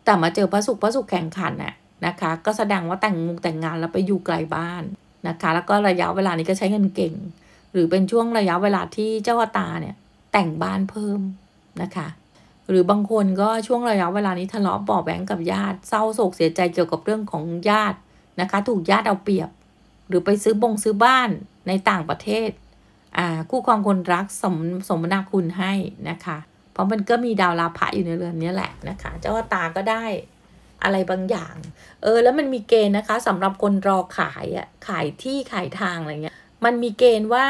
Speaker 1: แต่มาเจอพระสุขพระสุขแข่งขันน่ะนะคะ ก็แสดงว่าแต่งงแต่งงานแล้วไปอยู่ไกลบ้านนะคะ แล้วก็ระยะเวลานี้ก็ใช้เงินเก่ง หรือเป็นช่วงระยะเวลาที่เจ้าตาเนี่ยแต่งบ้านเพิ่มนะคะ หรือบางคนก็ช่วงระยะเวลานี้ทะเลาะบอกแบงกับญาติเศร้าโศกเสียใจเกี่ยวกับเรื่องของญาตินะคะ ถูกญาติเอาเปรียบ หรือไปซื้อบงซื้อบ้านในต่างประเทศอ่าคู่ครองคนรักสมสมนาคุณให้นะคะเพราะมันก็มีดาวราพะอยู่ในเรือนนี้แหละนะคะเจ้าตาก็ได้อะไรบางอย่างเออแล้วมันมีเกณฑ์นะคะสำหรับคนรอขายอ่ะขายที่ขายทางอะไรเงี้ย มันมีเกณฑ์ว่า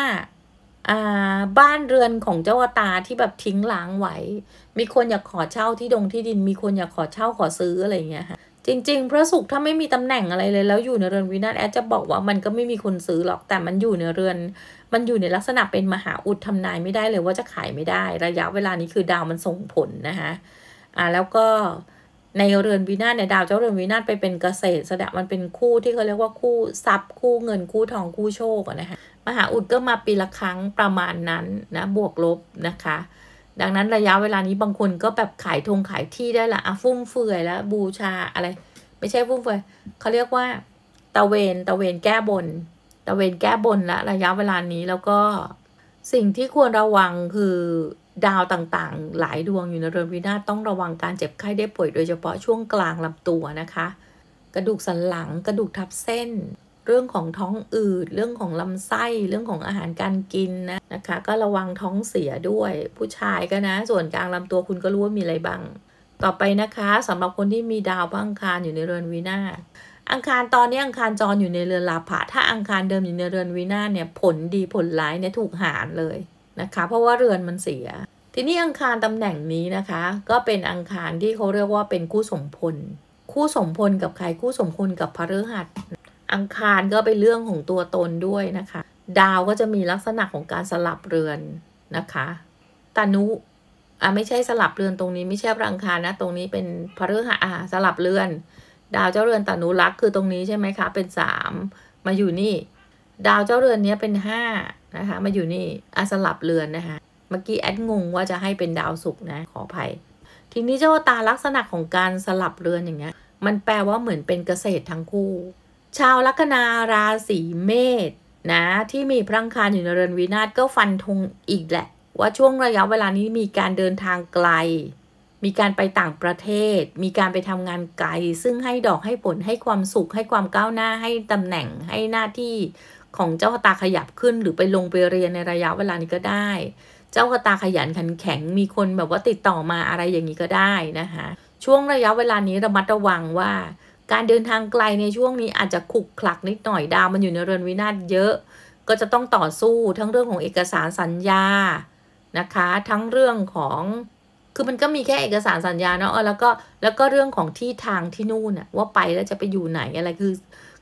Speaker 1: อ่าบ้านเรือนของเจ้าตาที่แบบทิ้งล้างไว้ มีคนอยากขอเช่าที่ดงที่ดิน มีคนอยากขอเช่าขอซื้ออะไรเงี้ยจริง ๆ พระสุขถ้าไม่มีตำแหน่งอะไรเลย แล้วอยู่ในเรือนวินาศแอดจะบอกว่ามันก็ไม่มีคน ซื้อหรอกแต่มันอยู่ในเรือนมันอยู่ในลักษณะเป็นมหาอุดทำนายไม่ได้เลยว่าจะขายไม่ได้ ระยะเวลานี้คือดาวมันส่งผลนะคะอ่าแล้วก็ในเรือนวินาศเนี่ยดาวเจ้าเรือนวินาศไปเป็นเกษตรแสดงมันเป็นคู่ที่เขาเรียกว่าคู่ทรัพย์คู่เงินคู่ทองคู่โชคนะคะมหาอุดก็มาปีละครั้งประมาณนั้นนะบวกลบนะคะดังนั้นระยะเวลานี้บางคนก็แบบขายทงขายที่ได้ละอ่ะฟุ่มเฟือย แล้วบูชาอะไร ไม่ใช่ฟุ่มเฟือย เขาเรียกว่าตะเวนตะเวนแก้บน ตะเวนแก้บนละระยะเวลานี้แล้วก็สิ่งที่ควรระวังคือดาวต่างๆ หลายดวงอยู่ในเรือนวินาศต้องระวังการเจ็บไข้ได้ป่วยโดยเฉพาะช่วงกลางลำตัวนะคะ กระดูกสันหลังกระดูกทับเส้นเรื่องของท้องอืด เรื่องของลำไส้ เรื่องของอาหารการกินนะ นะคะ ก็ระวังท้องเสียด้วย ผู้ชายก็นะ ส่วนกลางลำตัวคุณก็รู้ว่ามีอะไรบ้าง ต่อไปนะคะสำหรับคนที่มีดาวพอังคารอยู่ในเรือนวีนาอังคารตอนนี้อังคารจรออยู่ในเรือนลาภะ ถ้าอังคารเดิมอยู่ในเรือนวีนาเนี่ย ผลดีผลร้ายเนี่ยถูกหารเลยนะคะ เพราะว่าเรือนมันเสีย ทีนี้อังคารตำแหน่งนี้นะคะ ก็เป็นอังคารที่เขาเรียกว่าเป็นคู่สมพล คู่สมพลกับใครคู่สมพลกับพระฤหัสอังคารก็เป็นเรื่องของตัวตนด้วยนะคะ ดาวก็จะมีลักษณะของการสลับเรือนนะคะตานุ อ่ะไม่ใช่สลับเรือนตรงนี้ไม่ใช่พระอังคารนะ ตรงนี้เป็นพฤหัสอ่าสลับเรือน ดาวเจ้าเรือนตานุรักคือตรงนี้ใช่ไหมคะ เป็นสามมาอยู่นี่ ดาวเจ้าเรือนนี้เป็นห้านะคะมาอยู่นี่ อ่ะสลับเรือนนะคะเมื่อกี้แอดงงว่าจะให้เป็นดาวศุกร์นะขออภัย ทีนี้เจ้าตาลักษณะของการสลับเรือนอย่างเงี้ย มันแปลว่าเหมือนเป็นเกษตรทั้งคู่ชาวลัคนาราศีเมษนะที่มีพลังคารอยู่ในเรือนวีนาศก็ฟันธงอีกแหละ ว่าช่วงระยะเวลานี้มีการเดินทางไกล มีการไปต่างประเทศ มีการไปทำงานไกลซึ่งให้ดอกให้ผลให้ความสุขให้ความก้าวหน้าให้ตำแหน่งให้หน้าที่ของเจ้าตาขยับขึ้นหรือไปลงไปเรียนในระยะเวลานี้ก็ได้ เจ้าตาขยันขันแข็งมีคนแบบว่าติดต่อมาอะไรอย่างนี้ก็ได้นะคะ ช่วงระยะเวลานี้ระมัดระวังว่าการเดินทางไกลในช่วงนี้อาจจะขุกขลักนิดหน่อยดาวมันอยู่ในเรือนวินาศเยอะ ก็จะต้องต่อสู้ทั้งเรื่องของเอกสารสัญญานะคะ ทั้งเรื่องของ คือมันก็มีแค่เอกสารสัญญาเนาะแล้วก็แล้วก็เรื่องของที่ทางที่นู่นะว่าไปแล้วจะไปอยู่ไหนอะไรคือ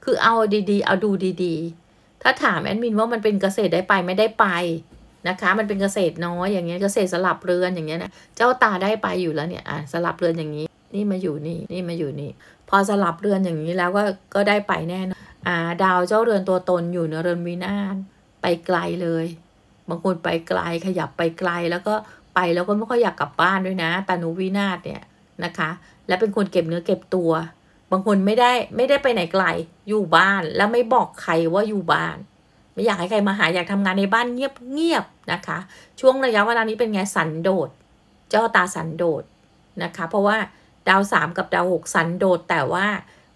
Speaker 1: คือเอาดีๆเอาดูดีๆ ถ้าถามแอดมินว่ามันเป็นเกษตรได้ไปไม่ได้ไปนะคะ มันเป็นเกษตรน้อยอย่างเงี้ยเกษตรสลับเรือนอย่างเงี้ยนะเจ้าตาได้ไปอยู่แล้วเนี่ยอ่ะสลับเรือนอย่างนี้นี่มาอยู่นี่นี่มาอยู่นี่พอสลับเรือนอย่างนี้แล้วก็ก็ได้ไปแน่นอ่าดาวเจ้าเรือนตัวตนอยู่ในเรือนวินาศไปไกลเลย บางคนไปไกลขยับไปไกลแล้วก็ไปแล้วก็ไม่ค่อยอยากกลับบ้านด้วยนะตานุวินาศเนี่ยนะคะ และเป็นคนเก็บเนื้อเก็บตัว บางคนไม่ได้ไม่ได้ไปไหนไกล อยู่บ้านแล้วไม่บอกใครว่าอยู่บ้าน ไม่อยากให้ใครมาหาอยากทำงานในบ้านเงียบๆนะคะ ช่วงระยะเวลานี้เป็นไงสันโดษเจ้าตาสันโดษนะคะ เพราะว่าดาวสามกับดาวหกสันโดดแต่ว่า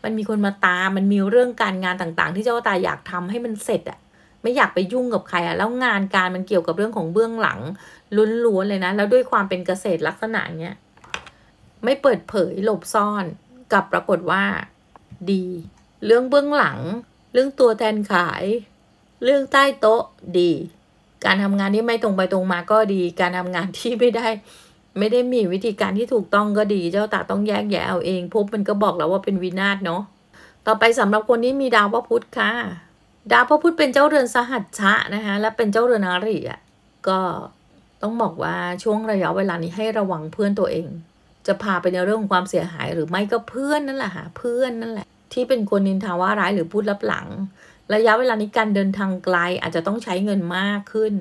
Speaker 1: มันมีคนมาตามมันมีเรื่องการงานต่างๆ ที่เจ้าตาอยากทำให้มันเสร็จอ่ะไม่อยากไปยุ่งกับใครอะแล้วงานการมันเกี่ยวกับเรื่องของเบื้องหลัง ลุ้วนๆเลยนะแล้วด้วยความเป็นเกษตรลักษณะเนี้ย ไม่เปิดเผยหลบซ่อนกับปรากฏว่าดี เรื่องเบื้องหลัง เรื่องตัวแทนขาย เรื่องใต้โต๊ะดี การทำงานที่ไม่ตรงไปตรงมาก็ดี การทำงานที่ไม่ได้ไม่ได้มีวิธีการที่ถูกต้องก็ดี เจ้าตาต้องแยกแยะเอาเอง พบมันก็บอกแล้วว่าเป็นวินาศเนาะ ต่อไปสำหรับคนที่มีดาวพระพุธค่ะ ดาวพระพุธเป็นเจ้าเรือนสหัสชะนะคะและเป็นเจ้าเรือนอริอ่ะ ก็ต้องบอกว่าช่วงระยะเวลานี้ให้ระวังเพื่อนตัวเอง จะพาไปในเรื่องของความเสียหายหรือไม่ก็เพื่อนนั่นแหละค่ะ เพื่อนนั่นแหละ ที่เป็นคนนินทาว่าร้ายหรือพูดลับหลัง ระยะเวลานี้การเดินทางไกลอาจจะต้องใช้เงินมากขึ้น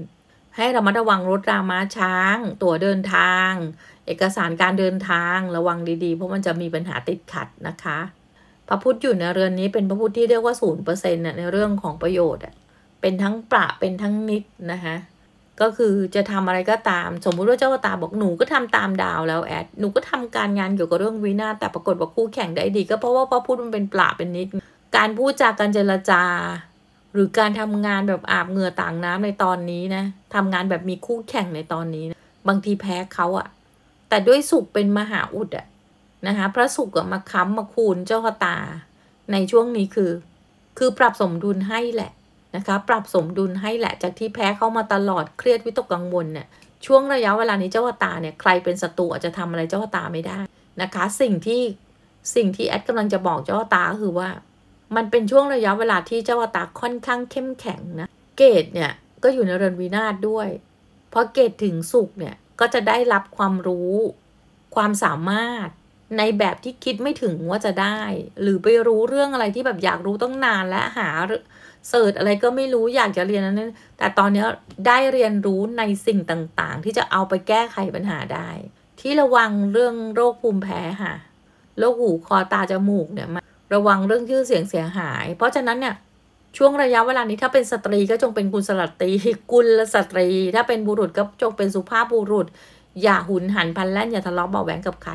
Speaker 1: ให้ระมัดระวังรถรามาช้าง ตั๋วเดินทาง เอกสารการเดินทาง ระวังดีๆ เพราะมันจะมีปัญหาติดขัดนะคะพระพุทธอยู่ในเรือนนี้เป็นพระพุทธที่เรียกว่าศูนย์เปอร์เซ็นต์ในเรื่องของประโยชน์เป็นทั้งประเป็นทั้งนิดนะคะก็คือจะทำอะไรก็ตามสมมุติว่าเจ้าตาบอกหนูก็ทำตามดาวแล้วแอดหนูก็ทำการงานเกี่ยวกับเรื่องวินาแต่ปรากฏว่าคู่แข่งได้ดี ก็เพราะว่าพระพุทธมันเป็นปราเป็นนิดการพูดจาการเจรจาหรือการทำงานแบบอาบเหงื่อต่างน้ำในตอนนี้นะทำงานแบบมีคู่แข่งในตอนนี้นะบางทีแพ้เขาอะแต่ด้วยสุขเป็นมหาอุดอะนะคะพระสุขอะมาค้ำมาคูณเจ้าตา ในช่วงนี้คือ คือปรับสมดุลให้แหละนะคะปรับสมดุลให้แหละจากที่แพ้เข้ามาตลอดเครียดวิตกกังวลเนี่ยช่วงระยะเวลานี้เจ้าตาเนี่ยใครเป็นศัตรูอาจจะทำอะไรเจ้าตาไม่ได้นะคะ สิ่งที่สิ่งที่แอดกำลังจะบอกเจ้าตาคือว่ามันเป็นช่วงระยะเวลาที่เจ้าวตาค่อนข้างเข้มแข็งนะ เกตเนี่ยก็อยู่ในเรือนวินาศด้วย เพราะเกตถึงสุขเนี่ยก็จะได้รับความรู้ความสามารถในแบบที่คิดไม่ถึงว่าจะได้ หรือไปรู้เรื่องอะไรที่แบบอยากรู้ต้องนานและหาเสิร์ชอะไรก็ไม่รู้อยากจะเรียนนั้นแต่ตอนนี้ได้เรียนรู้ในสิ่งต่างๆ ที่จะเอาไปแก้ไขปัญหาได้ ที่ระวังเรื่องโรคภูมิแพ้ค่ะ โรคหูคอตาจมูกเนี่ยระวังเรื่องชื่อเสียงเสียหาย เพราะฉะนั้นเนี่ย ช่วงระยะเวลานี้ถ้าเป็นสตรีก็จงเป็นกุลสลัตรีกุลสตรี ถ้าเป็นบุรุษก็จงเป็นสุภาพบุรุษ อย่าหุนหันพันแล่นอย่าทะเลาะเบาแหวงกับใคร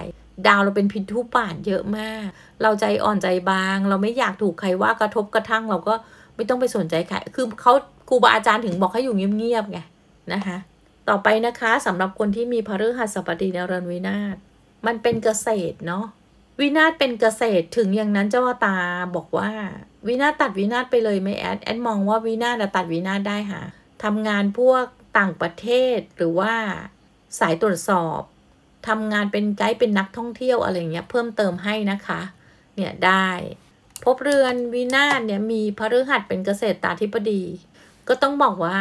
Speaker 1: ดาวเราเป็นพินทุปานเยอะมาก เราใจอ่อนใจบาง เราไม่อยากถูกใครว่ากระทบกระทั่งเราก็ไม่ต้องไปสนใจใครคือเขาครูบาอาจารย์ถึงบอกให้อยู่เงียบๆไงนะคะ ต่อไปนะคะสำหรับคนที่มีพฤหัสบดีในเรือนวินาศมันเป็นเกษตรเนาะวินาศเป็นเกษตรถึงอย่างนั้นเจ้าตาบอกว่า วินาตัดวินาศไปเลยไหมแอดแอดมองว่าวินาศตัดวินาศได้ค่ะทำงานพวกต่างประเทศหรือว่าสายตรวจสอบทำงานเป็นไกด์เป็นนักท่องเที่ยวอะไรเงี้ย เพิ่มเติมให้นะคะ เนี่ยได้ พบเรือนวินาศเนี่ยมีพระฤหัสเป็นเกษตรตาธิปดี ก็ต้องบอกว่า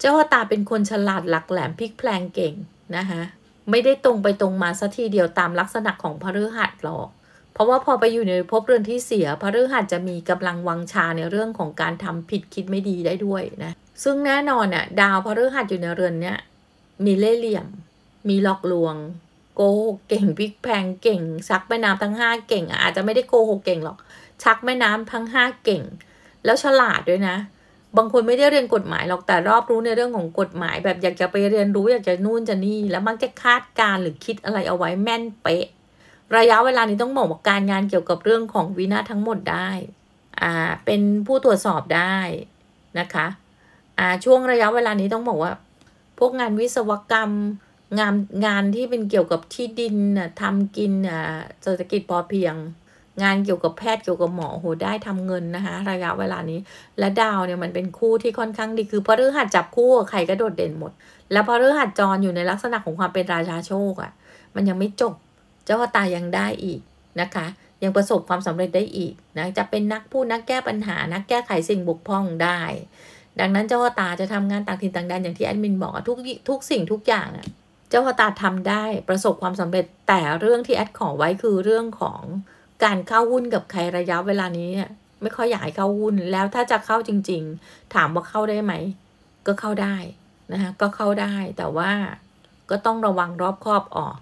Speaker 1: เจ้าตาเป็นคนฉลาดหลักแหลมพลิกแพลงเก่งนะคะไม่ได้ตรงไปตรงมาสัทีเดียวตามลักษณะของพฤหัสหรอก เพราะว่าพอไปอยู่ในภพเรือนที่เสียพฤหัสจะมีกำลังวังชาในเรื่องของการทำผิดคิดไม่ดีได้ด้วยนะ ซึ่งแน่นอนน่ะดาวพฤหัสอยู่ในเรือนเนี้ยมีเล่ห์เหลี่ยม มีหลอกลวง โกหกเก่งพิกแพงเก่ง ชักแม่น้ำทั้งห้าเก่ง อาจจะไม่ได้โกหกเก่งหรอก ชักแม่น้ำทั้งห้าเก่ง แล้วฉลาดด้วยนะบางคนไม่ได้เรียนกฎหมายหรอกแต่รอบรู้ในเรื่องของกฎหมาย แบบอยากจะไปเรียนรู้อยากจะนู่นจะนี่แล้วมักจะคาดการหรือคิดอะไรเอาไว้แม่นเป๊ะ ระยะเวลานี้ต้องบอกว่าการงานเกี่ยวกับเรื่องของวินาทั้งหมดได้ อ่าเป็นผู้ตรวจสอบได้นะคะ อ่าช่วงระยะเวลานี้ต้องบอกว่า พวกงานวิศวกรรมงานงานที่เป็นเกี่ยวกับที่ดินทำกินเศรษฐกิจพอเพียงงานเกี่ยวกับแพทย์เกี่ยวกับหมอโหได้ทำเงินนะคะระยะเวลานี้ และดาวเนี่ยมันเป็นคู่ที่ค่อนข้างดีคือพฤหัสจับคู่ใครก็โดดเด่นหมด แล้วพฤหัสจรอยู่ในลักษณะของความเป็นราชาโชคอะ่ะมันยังไม่จบเจ้าตายังได้อีกนะคะ ยังประสบความสำเร็จได้อีกนะจะเป็นนักพูดนักแก้ปัญหา นักแก้ไขสิ่งบุกพ่องได้ดังนั้นเจ้าตาจะทำงานต่างถิ่นต่างแดนอย่างที่แอดมินบอกทุกทุกสิ่งทุกอย่างเ่จ้าพตาทำได้ประสบความสำเร็จแต่เรื่องที่แอดขอไว้คือเรื่องของการเข้าหุ้นกับใครระยะเวลานี้เนี่ยไม่ค่อยอยากให้เข้าหุ้นแล้วถ้าจะเข้าจริงๆ ถามว่าเข้าได้ไหมก็เข้าได้นะคะก็เข้าได้แต่ว่าก็ต้องระวังรอบครอบออก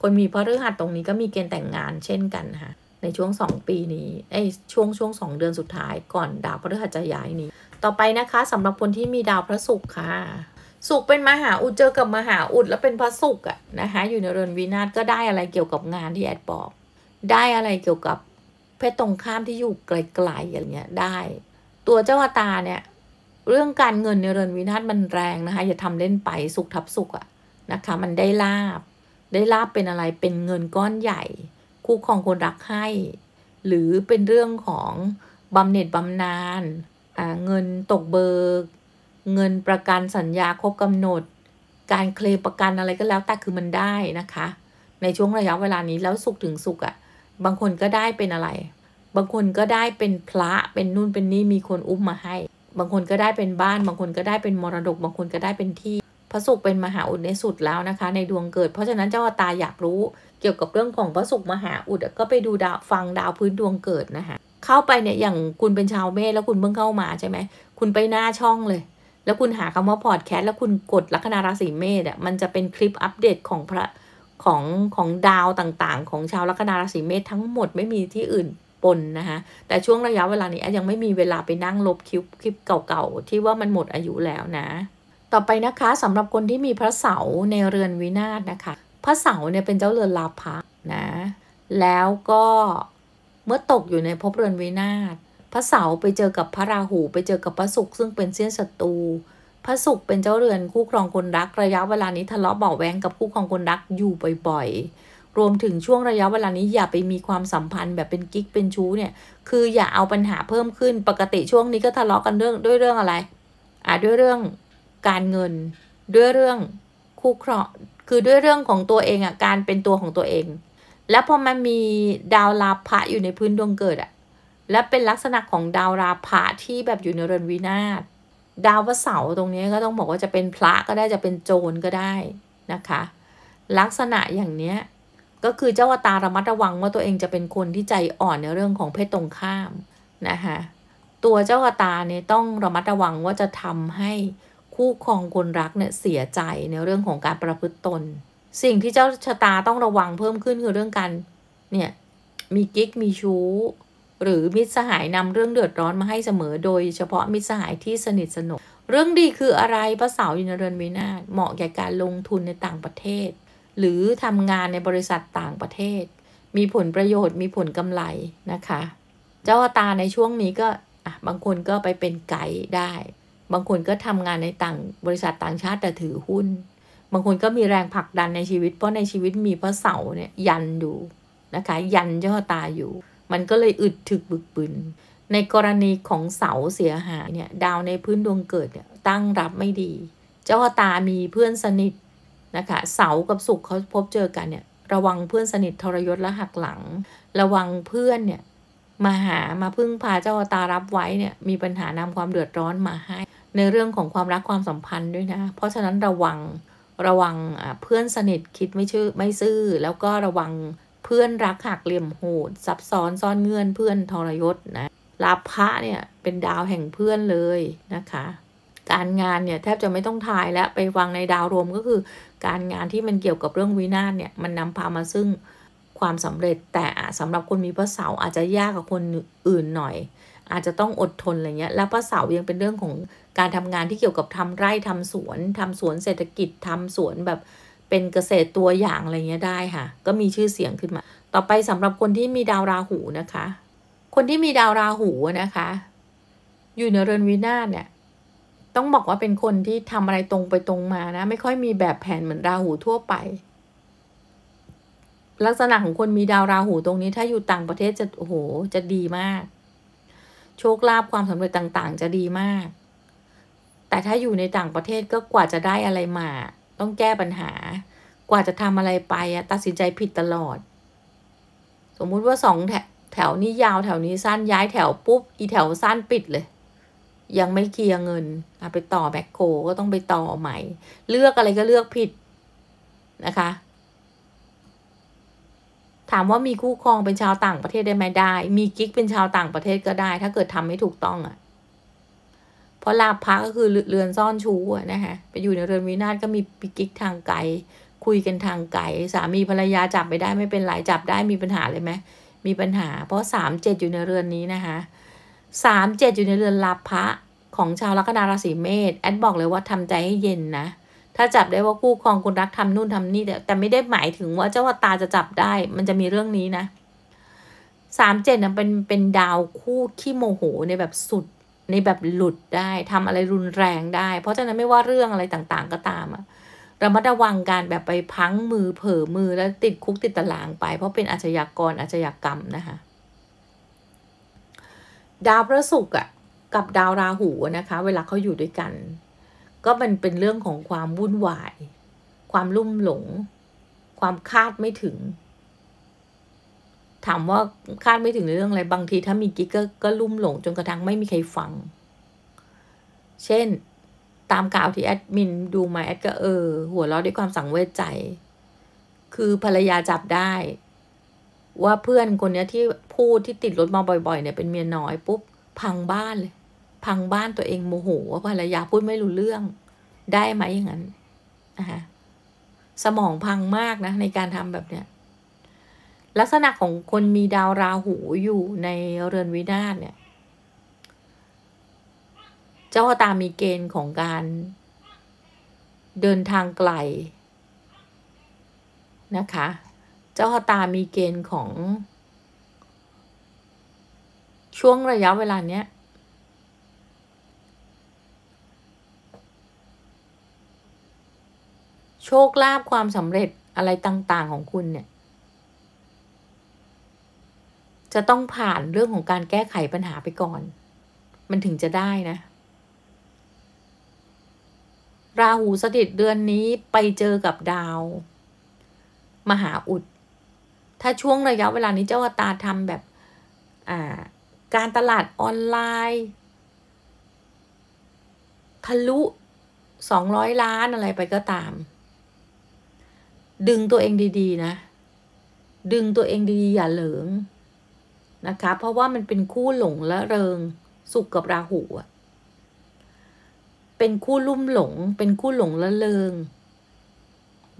Speaker 1: คนมีพระฤหัสตรงนี้ก็มีเกณฑ์แต่งงานเช่นกันค่ะในช่วง 2 ปีนี้ไอ้ช่วงช่วงสองเดือนสุดท้ายก่อนดาวพฤหัสจะย้ายนี้ ต่อไปนะคะสำหรับคนที่มีดาวพระศุกร์ค่ะศุกร์เป็นมหาอุดเจอกับมหาอุดแล้วเป็นพระศุกร์อะนะคะอยู่ในเรือนวินาศก็ได้อะไรเกี่ยวกับงานที่แอดบอกได้อะไรเกี่ยวกับเพศตรงข้ามที่อยู่ไกลๆอย่างเงี้ยได้ ตัวเจ้าตาเนี่ยเรื่องการเงินในเรือนวินาศมันแรงนะคะอย่าทำเล่นไปสุขทับสุขอะนะคะมันได้ลาบได้ลาบเป็นอะไรเป็นเงินก้อนใหญ่คู่ครองคนรักให้ หรือเป็นเรื่องของบำเหน็จบำนาญเงินตกเบิก เงินประกันสัญญาครบกำหนด การเคลมประกันอะไรก็แล้วแต่คือมันได้นะคะ ในช่วงระยะเวลานี้แล้วสุขถึงสุขอะบางคนก็ได้เป็นอะไร บางคนก็ได้เป็นพระ เป็นนู่น เป็นนี่ มีคนอุ้มมาให้ บางคนก็ได้เป็นบ้าน บางคนก็ได้เป็นมรดก บางคนก็ได้เป็นที่ พระสุขเป็นมหาอุดในสุดแล้วนะคะในดวงเกิด เพราะฉะนั้นเจ้าตาอยากรู้เกี่ยวกับเรื่องของพระสุขมหาอุดก็ไปดูดาวฟังดาวพื้นดวงเกิดนะคะ เข้าไปเนี่ยอย่างคุณเป็นชาวเมษแล้วคุณเพิ่งเข้ามาใช่ไหม คุณไปหน้าช่องเลย แล้วคุณหาคำว่าพอดแคสต์แล้วคุณกดลัคนาราศีเมษอ่ะ มันจะเป็นคลิปอัปเดตของพระของของดาวต่างๆ ของชาวลัคนาราศีเมษทั้งหมดไม่มีที่อื่นปนนะคะแต่ช่วงระยะเวลานี้ยังไม่มีเวลาไปนั่งลบคลิปคลิปเก่าๆที่ว่ามันหมดอายุแล้วนะต่อไปนะคะสำหรับคนที่มีพระเสาในเรือนวินาศนะคะพระเสาเนี่ยเป็นเจ้าเรือนลาภะนะแล้วก็เมื่อตกอยู่ในภพเรือนวินาศพระเสาไปเจอกับพระราหูไปเจอกับพระศุกร์ซึ่งเป็นเสี้ยนศัตรูพระศุกร์เป็นเจ้าเรือนคู่ครองคนรัก ระยะเวลานี้ทะเลาะเบาแวงกับคู่ครองคนรักอยู่บ่อยๆ รวมถึงช่วงระยะเวลานี้อย่าไปมีความสัมพันธ์ แบบเป็นกิ๊กเป็นชู้เนี่ย คืออย่าเอาปัญหาเพิ่มขึ้น ปกติช่วงนี้ก็ทะเลาะกันเรื่องด้วยเรื่องอะไร อ่าด้วยเรื่องการเงิน ด้วยเรื่องคู่ครองคือด้วยเรื่องของตัวเองอ่ะ การเป็นตัวของตัวเอง แล้วพอมันมีดาวราภะอยู่ในพื้นดวงเกิดอ่ะ และเป็นลักษณะของดาวราภะที่แบบอยู่ในเรือนวินาศดาวเสาร์ตรงนี้ก็ต้องบอกว่าจะเป็นพระก็ได้จะเป็นโจรก็ได้นะคะลักษณะอย่างเนี้ยก็คือเจ้าตาระมัดระวังว่าตัวเองจะเป็นคนที่ใจอ่อนในเรื่องของเพศตรงข้ามนะคะตัวเจ้ากตาเนี่ยต้องระมัดระวังว่าจะทำให้คู่ครองคนรักเนี่ยเสียใจในเรื่องของการประพฤติตน สิ่งที่เจ้าชะตาต้องระวังเพิ่มขึ้นคือเรื่องการเนี่ยมีกิ๊กมีชู้หรือมิตรสหายนำเรื่องเดือดร้อนมาให้เสมอ โดยเฉพาะมิตรสหายที่สนิทสนมเรื่องดีคืออะไรพระเสาอยู่ในเรือนวินาศเหมาะแก่การลงทุนในต่างประเทศ หรือทำงานในบริษัทต่างประเทศ มีผลประโยชน์มีผลกำไรนะคะ เจ้าตาในช่วงนี้ก็บางคนก็ไปเป็นไกด์ได้ บางคนก็ทำงานในต่างบริษัทต่างชาติแต่ถือหุ้น บางคนก็มีแรงผลักดันในชีวิตเพราะในชีวิตมีพระเสาเนี่ยยันอยู่นะคะยันเจ้าตาอยู่มันก็เลยอึดถึกบึกบึน ในกรณีของเสาเสียหายเนี่ยดาวในพื้นดวงเกิดเนี่ยตั้งรับไม่ดี เจ้าตามีเพื่อนสนิทนะคะเสากับสุขเขาพบเจอกันเนี่ยระวังเพื่อนสนิททรยศและหักหลัง ระวังเพื่อนเนี่ยมาหามาพึ่งพาเจ้าตารับไว้เนี่ยมีปัญหานำความเดือดร้อนมาให้ ในเรื่องของความรักความสัมพันธ์ด้วยนะเพราะฉะนั้นระวังระวังเพื่อนสนิทคิดไม่ชื่อไม่ซื่อแล้วก็ระวังเพื่อนรักหักเหลี่ยมโหด ซับซ้อนซ่อนเงื่อน เพื่อนทรยศนะลาภะเนี่ยเป็นดาวแห่งเพื่อนเลยนะคะ การงานเนี่ยแทบจะไม่ต้องทายแล้ว ไปวางในดาวรวมก็คือ การงานที่มันเกี่ยวกับเรื่องวินาศเนี่ย มันนำพามาซึ่งความสำเร็จแต่สำหรับคนมีพระเสาอาจจะยากกับคนอื่นหน่อย อาจจะต้องอดทนอะไรเงี้ยแล้วพระเสายังเป็นเรื่องของการทำงานที่เกี่ยวกับทำไร่ทำสวน ทำสวนเศรษฐกิจทำสวนแบบเป็นเกษตรตัวอย่าง อะไรเงี้ยได้ค่ะ ก็มีชื่อเสียงขึ้นมา ต่อไปสำหรับคนที่มีดาวราหูนะคะ คนที่มีดาวราหูนะคะ อยู่ในเรือนวินาศเนี่ย ต้องบอกว่าเป็นคนที่ทำอะไรตรงไปตรงมานะ ไม่ค่อยมีแบบแผนเหมือนราหูทั่วไป ลักษณะของคนมีดาวราหูตรงนี้ ถ้าอยู่ต่างประเทศจะโอ้โห จะดีมาก โชคลาภความสำเร็จต่าง ๆ จะดีมาก แต่ถ้าอยู่ในต่างประเทศก็กว่าจะได้อะไรมาต้องแก้ปัญหา กว่าจะทำอะไรไปอะตัดสินใจผิดตลอด สมมุติว่าสองแถแถวนี้ยาวแถวนี้สั้นย้ายแถวปุ๊บ อีแถวสั้นปิดเลย ยังไม่เคลียร์เงินอไปต่อแบคโคก็ต้องไปต่อใหม่ เลือกอะไรก็เลือกผิดนะคะ ถามว่ามีคู่ครองเป็นชาวต่างประเทศได้ไหมได้ มีกิ๊กเป็นชาวต่างประเทศก็ได้ ถ้าเกิดทำไม่ถูกต้องอะเพราะลาภะก็คือเรือนซ่อนชู้นะคะไปอยู่ในเรือนวินาศก็มีปิกิกทางไกลคุยกันทางไกลสามีภรรยาจับไปได้ไม่เป็นไรจับได้มีปัญหาเลยไหมมีปัญหา เพราะสามเจ็ดอยู่ในเรือนนี้นะคะสามเจ็ดอยู่ในเรือนลาภะของชาวลัคนาราศีเมษแอดบอกเลยว่าทำใจให้เย็นนะถ้าจับได้ว่าคู่ครองคนรักทำนู่นทำนี่แต่แต่ไม่ได้หมายถึงว่าเจ้าตาจะจับได้มันจะมีเรื่องนี้นะสามเจ็ดนะเป็นเป็นดาวคู่ขี้โมโหในแบบสุดในแบบหลุดได้ทำอะไรรุนแรงได้ เพราะฉะนั้นไม่ว่าเรื่องอะไรต่าง ๆ ก็ตามอะเระมัดระวังการแบบไปพังมือเผลอมือแล้วติดคุกติดตารางไปเพราะเป็นอาชญากรอาชญากรรมนะคะดาวพระศุกร์อะกับดาวราหูนะคะเวลาเขาอยู่ด้วยกัน ก็มันเป็นเรื่องของความวุ่นวาย ความลุ่มหลง ความคาดไม่ถึงถามว่าคาดไม่ถึงเรื่องอะไรบางทีถ้ามีกิ๊กก็ก็ลุ่มหลงจนกระทั่งไม่มีใครฟัง เช่นตามกล่าวที่แอดมินดูมาแอดก็เออ หัวเราะด้วยความสังเวชใจ คือภรรยาจับได้ ว่าเพื่อนคนนี้ที่พูดที่ติดรถมาบ่อยๆ เนี่ยเป็นเมียน้อยปุ๊บ พังบ้านเลย พังบ้านตัวเองโมโหว่าภรรยาพูดไม่รู้เรื่องได้ไหมอย่างนั้นนะคะสมองพังมากนะในการทำแบบเนี้ยลักษณะของคนมีดาวราหูอยู่ใน เรือนวินาศเนี่ย เจ้าตามีเกณฑ์ของการเดินทางไกล นะคะ เจ้าตามีเกณฑ์ของ ช่วงระยะเวลาเนี้ย โชค ลาภความสำเร็จอะไรต่าง ๆของคุณเนี่ยจะต้องผ่านเรื่องของการแก้ไขปัญหาไปก่อน มันถึงจะได้นะ ราหูสถิตเดือนนี้ไปเจอกับดาว มหาอุด ถ้าช่วงระยะเวลานี้เจ้าตาทำแบบการตลาดออนไลน์ทะลุสองร้อยล้านอะไรไปก็ตาม ดึงตัวเองดี ๆนะ ดึงตัวเองดี ๆ อย่าเหลิงนะคะเพราะว่ามันเป็นคู่หลงและเริงสุขกับราหูอะเป็นคู่ ลุ่มหลง เป็นคู่หลงละเริง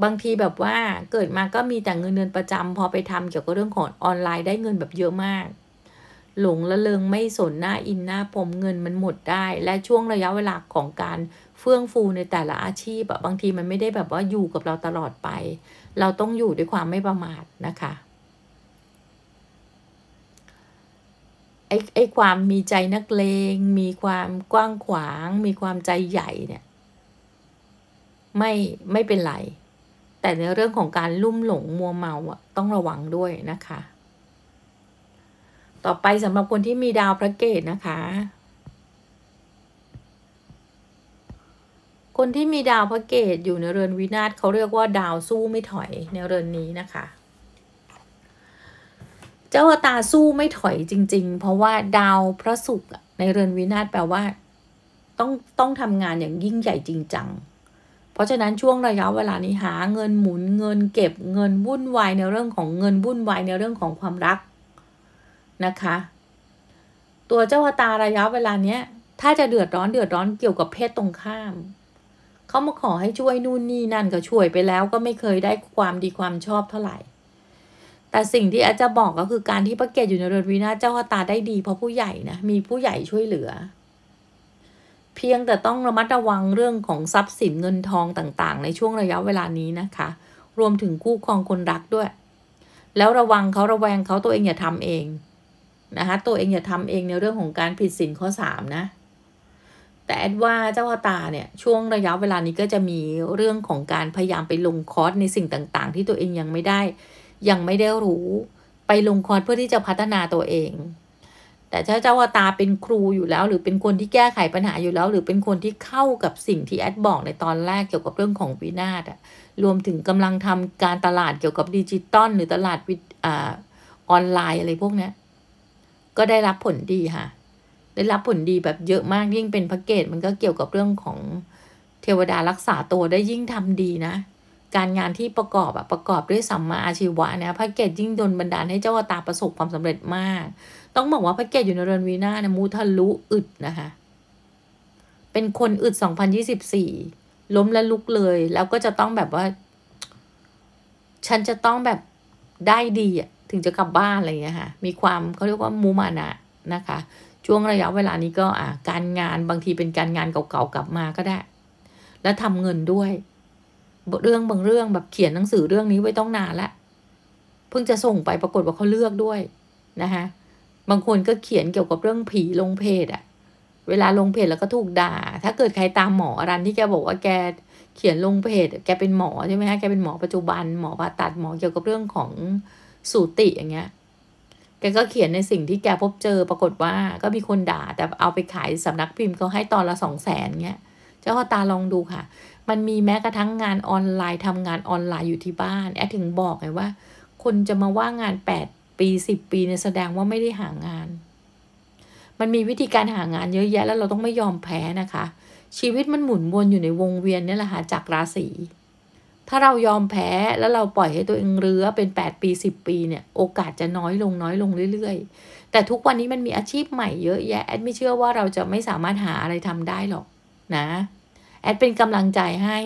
Speaker 1: บางทีแบบว่าเกิดมาก็มีแต่เงินเดือนประจำพอไปทำเกี่ยวกับเรื่องของออนไลน์ได้เงินแบบเยอะมาก หลงละเริงไม่สนหน้าอินหน้าผมเงินมันหมดได้ และช่วงระยะเวลาของการเฟื่องฟูในแต่ละอาชีพบางทีมันไม่ได้แบบว่าอยู่กับเราตลอดไป เราต้องอยู่ด้วยความไม่ประมาทนะคะไอ้ไอ้ความมีใจนักเลงมีความกว้างขวาง มีความใจใหญ่เนี่ย ไม่ ไม่เป็นไร แต่ในเรื่องของการลุ่มหลงมัวเมาอ่ะ ต้องระวังด้วยนะคะ ต่อไปสำหรับคนที่มีดาวพระเกตนะคะ คนที่มีดาวพระเกตอยู่ในเรือนวินาศเขาเรียกว่าดาวสู้ไม่ถอยในเรือนนี้นะคะเจ้าตาสู้ไม่ถอยจริง ๆ เพราะว่าดาวพระศุกร์ในเรือนวินาศแปลว่า ต้องต้องทำงานอย่างยิ่งใหญ่จริงจัง เพราะฉะนั้นช่วงระยะเวลานี้หา เงินหมุนเงินเก็บเงินวุ่นวายในเรื่องของเงินวุ่นวายในเรื่องของความรักนะคะ ตัวเจ้าตาระยะเวลาเนี้ยถ้าจะเดือดร้อนเดือดร้อนเกี่ยวกับเพศตรงข้ามเขามาขอให้ช่วยนู่นนี่นั่นก็ช่วยไปแล้ว ก็ไม่เคยได้ความดีความชอบเท่าไหร่แต่สิ่งที่อาจจะบอกก็คือการที่พระเกตอยู่ในเรือนวินาเจ้าตาได้ดีเพราะผู้ใหญ่นะมีผู้ใหญ่ช่วยเหลือ เพียงแต่ต้องระมัดระวังเรื่องของทรัพย์สินเงินทองต่างๆ ในช่วงระยะเวลานี้นะคะรวมถึงคู่ครองคนรักด้วย แล้วระวังเขาระแวงเขาตัวเองอย่าทำเองนะคะตัวเองอย่าทำเองในเรื่องของการผิดศีลข้อ3นะแต่แอดว่าเจ้าตาเนี่ยช่วงระยะเวลานี้ก็จะมีเรื่องของการพยายามไปลงคอร์สในสิ่งต่างๆ ที่ตัวเองยังไม่ได้ยังไม่ได้รู้ไปลงคอร์สเพื่อที่จะพัฒนาตัวเอง แต่ถ้าเจ้าวตาเป็นครูอยู่แล้ว หรือเป็นคนที่แก้ไขปัญหาอยู่แล้ว หรือเป็นคนที่เข้ากับสิ่งที่แอดบอก ในตอนแรกเกี่ยวกับเรื่องของวินาศอะรวมถึงกำลังทำการตลาดเกี่ยวกับดิจิตอลหรือตลาดวิอ่าออนไลน์อะไรพวกเนี้ยก็ได้รับผลดีค่ะ ได้รับผลดีแบบเยอะมากยิ่งเป็นพ็กเกจมันก็เกี่ยวกับเรื่องของเทวดารักษาตัวได้ยิ่งทำดีนะการงานที่ประกอบอะประกอบด้วยสัมมาอาชีวะเนี่ยพระเกตยิ่งดนบันดาลให้เจ้าตาประสบความสำเร็จมาก ต้องบอกว่าพระเกตอยู่ในเรือนวีนาเนี่ยมูทะลุอึดนะคะเป็นคนอึดสองพันยี่สิบสี่ล้มและลุกเลย แล้วก็จะต้องแบบว่า ฉันจะต้องแบบได้ดีอะถึงจะกลับบ้านอะไรอย่างเงี้ยค่ะมีความเขาเรียกว่ามูมานะนะคะช่วงระยะเวลานี้ก็อ่าการงานบางทีเป็นการงานเก่าๆกลับมาก็ได้ และทำเงินด้วยเรื่องบางเรื่องแบบเขียนหนังสือเรื่องนี้ไว้ต้องนานละเพิ่งจะส่งไปปรากฏว่าเขาเลือกด้วยนะคะบางคนก็เขียนเกี่ยวกับเรื่องผีลงเพจอะเวลาลงเพจแล้วก็ถูกด่า ถ้าเกิดใครตามหมอรันที่แกบอกว่าแกเขียนลงเพจแกเป็นหมอใช่ไหมคะแกเป็นหมอปัจจุบันหมอผ่าตัดหมอเกี่ยวกับเรื่องของสูติอย่างเงี้ยแกก็เขียนในสิ่งที่แกพบเจอปรากฏว่าก็มีคนด่า แต่เอาไปขายสำนักพิมพ์ก็ให้ตอนละสองแสนเงี้ยเจ้าพ่อตาลองดูค่ะมันมีแม้กระทั่งงานออนไลน์ทำงานออนไลน์อยู่ที่บ้าน แอดถึงบอกไงว่าคนจะมาว่างงานแปดปีสิบปีเนี่ยแสดงว่าไม่ได้หางาน มันมีวิธีการหางานเยอะแยะแล้วเราต้องไม่ยอมแพ้นะคะ ชีวิตมันหมุนวนอยู่ในวงเวียนนี่แหละค่ะจากราศีถ้าเรายอมแพ้แล้วเราปล่อยให้ตัวเองเรือเป็น 8 ปี 10 ปีเนี่ย โอกาสจะน้อยลงน้อยลงเรื่อยๆ แต่ทุกวันนี้มันมีอาชีพใหม่เยอะแยะแอดไม่เชื่อว่าเราจะไม่สามารถหาอะไรทำได้หรอกนะแอดเป็นกำลังใจให้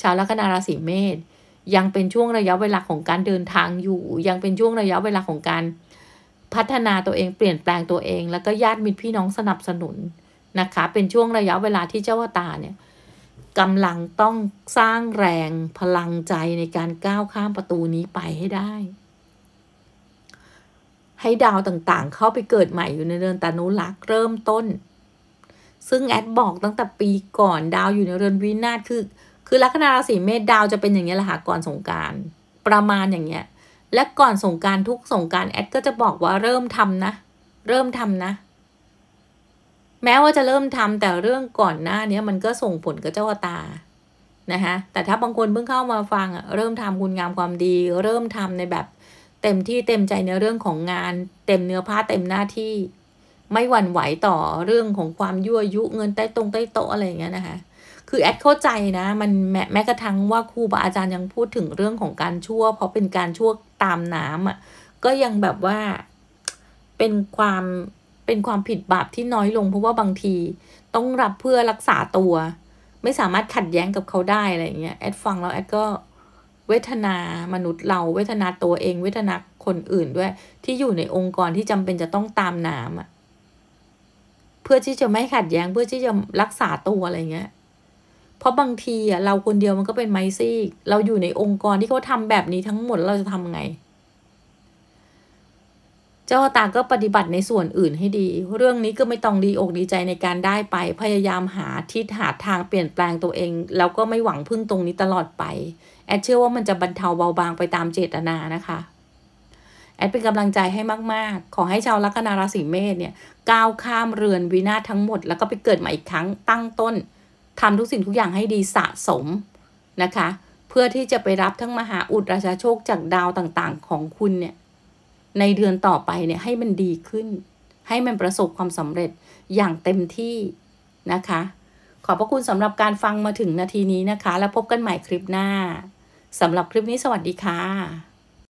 Speaker 1: ชาวลัคนาราศีเมษยังเป็นช่วงระยะเวลาของการเดินทางอยู่ ยังเป็นช่วงระยะเวลาของการพัฒนาตัวเองเปลี่ยนแปลงตัวเอง แล้วก็ญาติมิตรพี่น้องสนับสนุน นะคะเป็นช่วงระยะเวลาที่เจ้าวตาเนี่ยกำลังต้องสร้างแรงพลังใจในการก้าวข้ามประตูนี้ไปให้ได้ ให้ดาวต่างๆ เข้าไปเกิดใหม่อยู่ในเดือนตานุรักษ์เริ่มต้นซึ่งแอดบอกตั้งแต่ปีก่อนดาวอยู่ในเรือนวินาศคือ คือลัคนาราศีเมษดาวจะเป็นอย่างเงี้ยแหละค่ะก่อนสงการ ประมาณอย่างเงี้ยและก่อนสงการทุกสงการแอดก็จะบอกว่าเริ่มทำนะ เริ่มทำนะ แม้ว่าจะเริ่มทำแต่เรื่องก่อนหน้าเนี้ยมันก็ส่งผลกับเจ้าตานะคะแต่ถ้าบางคนเพิ่งเข้ามาฟังเริ่มทำคุณงามความดี เริ่มทำในแบบเต็มที่เต็มใจในเรื่องของงาน เต็มเนื้อผ้าเต็มหน้าที่ไม่หวั่นไหวต่อเรื่องของความยั่วยุเงินใต้ตรงใต้โต๊ะอะไรอย่างเงี้ยนะคะ คือแอดเข้าใจนะ มันแม้แม้กระทั่งว่าครูบาอาจารย์ยังพูดถึงเรื่องของการชั่ว เพราะเป็นการชั่วตามน้ำอ่ะ ก็ยังแบบว่าเป็นความ เป็นความผิดบาปที่น้อยลง เพราะว่าบางทีต้องรับเพื่อรักษาตัว ไม่สามารถขัดแย้งกับเขาได้อะไรอย่างเงี้ย แอดฟังแล้วแอดก็เวทนามนุษย์เราเวทนาตัวเอง เวทนาคนอื่นด้วย ที่อยู่ในองค์กรที่จำเป็นจะต้องตามน้ำอ่ะเพื่อที่จะไม่ขัดแย้งเพื่อที่จะรักษาตัวอะไรเงี้ย เพราะบางทีอ่ะ เราคนเดียวมันก็เป็นไมซี่ เราอยู่ในองค์กรที่เขาทำแบบนี้ทั้งหมดเราจะทำไง เจ้าตา ก็ปฏิบัติในส่วนอื่นให้ดี เรื่องนี้ก็ไม่ต้องดีอกดีใจในการได้ไป พยายามหาทิศหาทางเปลี่ยนแปลงตัวเองแล้วก็ไม่หวังพึ่งตรงนี้ตลอดไป แอดเชื่อว่ามันจะบรรเทาเบาบางไปตามเจตนานะคะ แอดเป็นกำลังใจให้มาก ๆ ขอให้ชาวลัคนาราศีเมษเนี่ยก้าวข้ามเรือนวินาทั้งหมด แล้วก็ไปเกิดใหม่อีกครั้งตั้งต้นทำทุกสิ่งทุกอย่างให้ดีสะสมนะคะ เพื่อที่จะไปรับทั้งมหาอุตราชาโชคจากดาวต่างๆ ของคุณเนี่ยในเดือนต่อไปเนี่ยให้มันดีขึ้น ให้มันประสบความสำเร็จอย่างเต็มที่นะคะ ขอบพระคุณสำหรับการฟังมาถึงนาทีนี้นะคะ แล้วพบกันใหม่คลิปหน้าสำหรับคลิปนี้สวัสดีค่ะ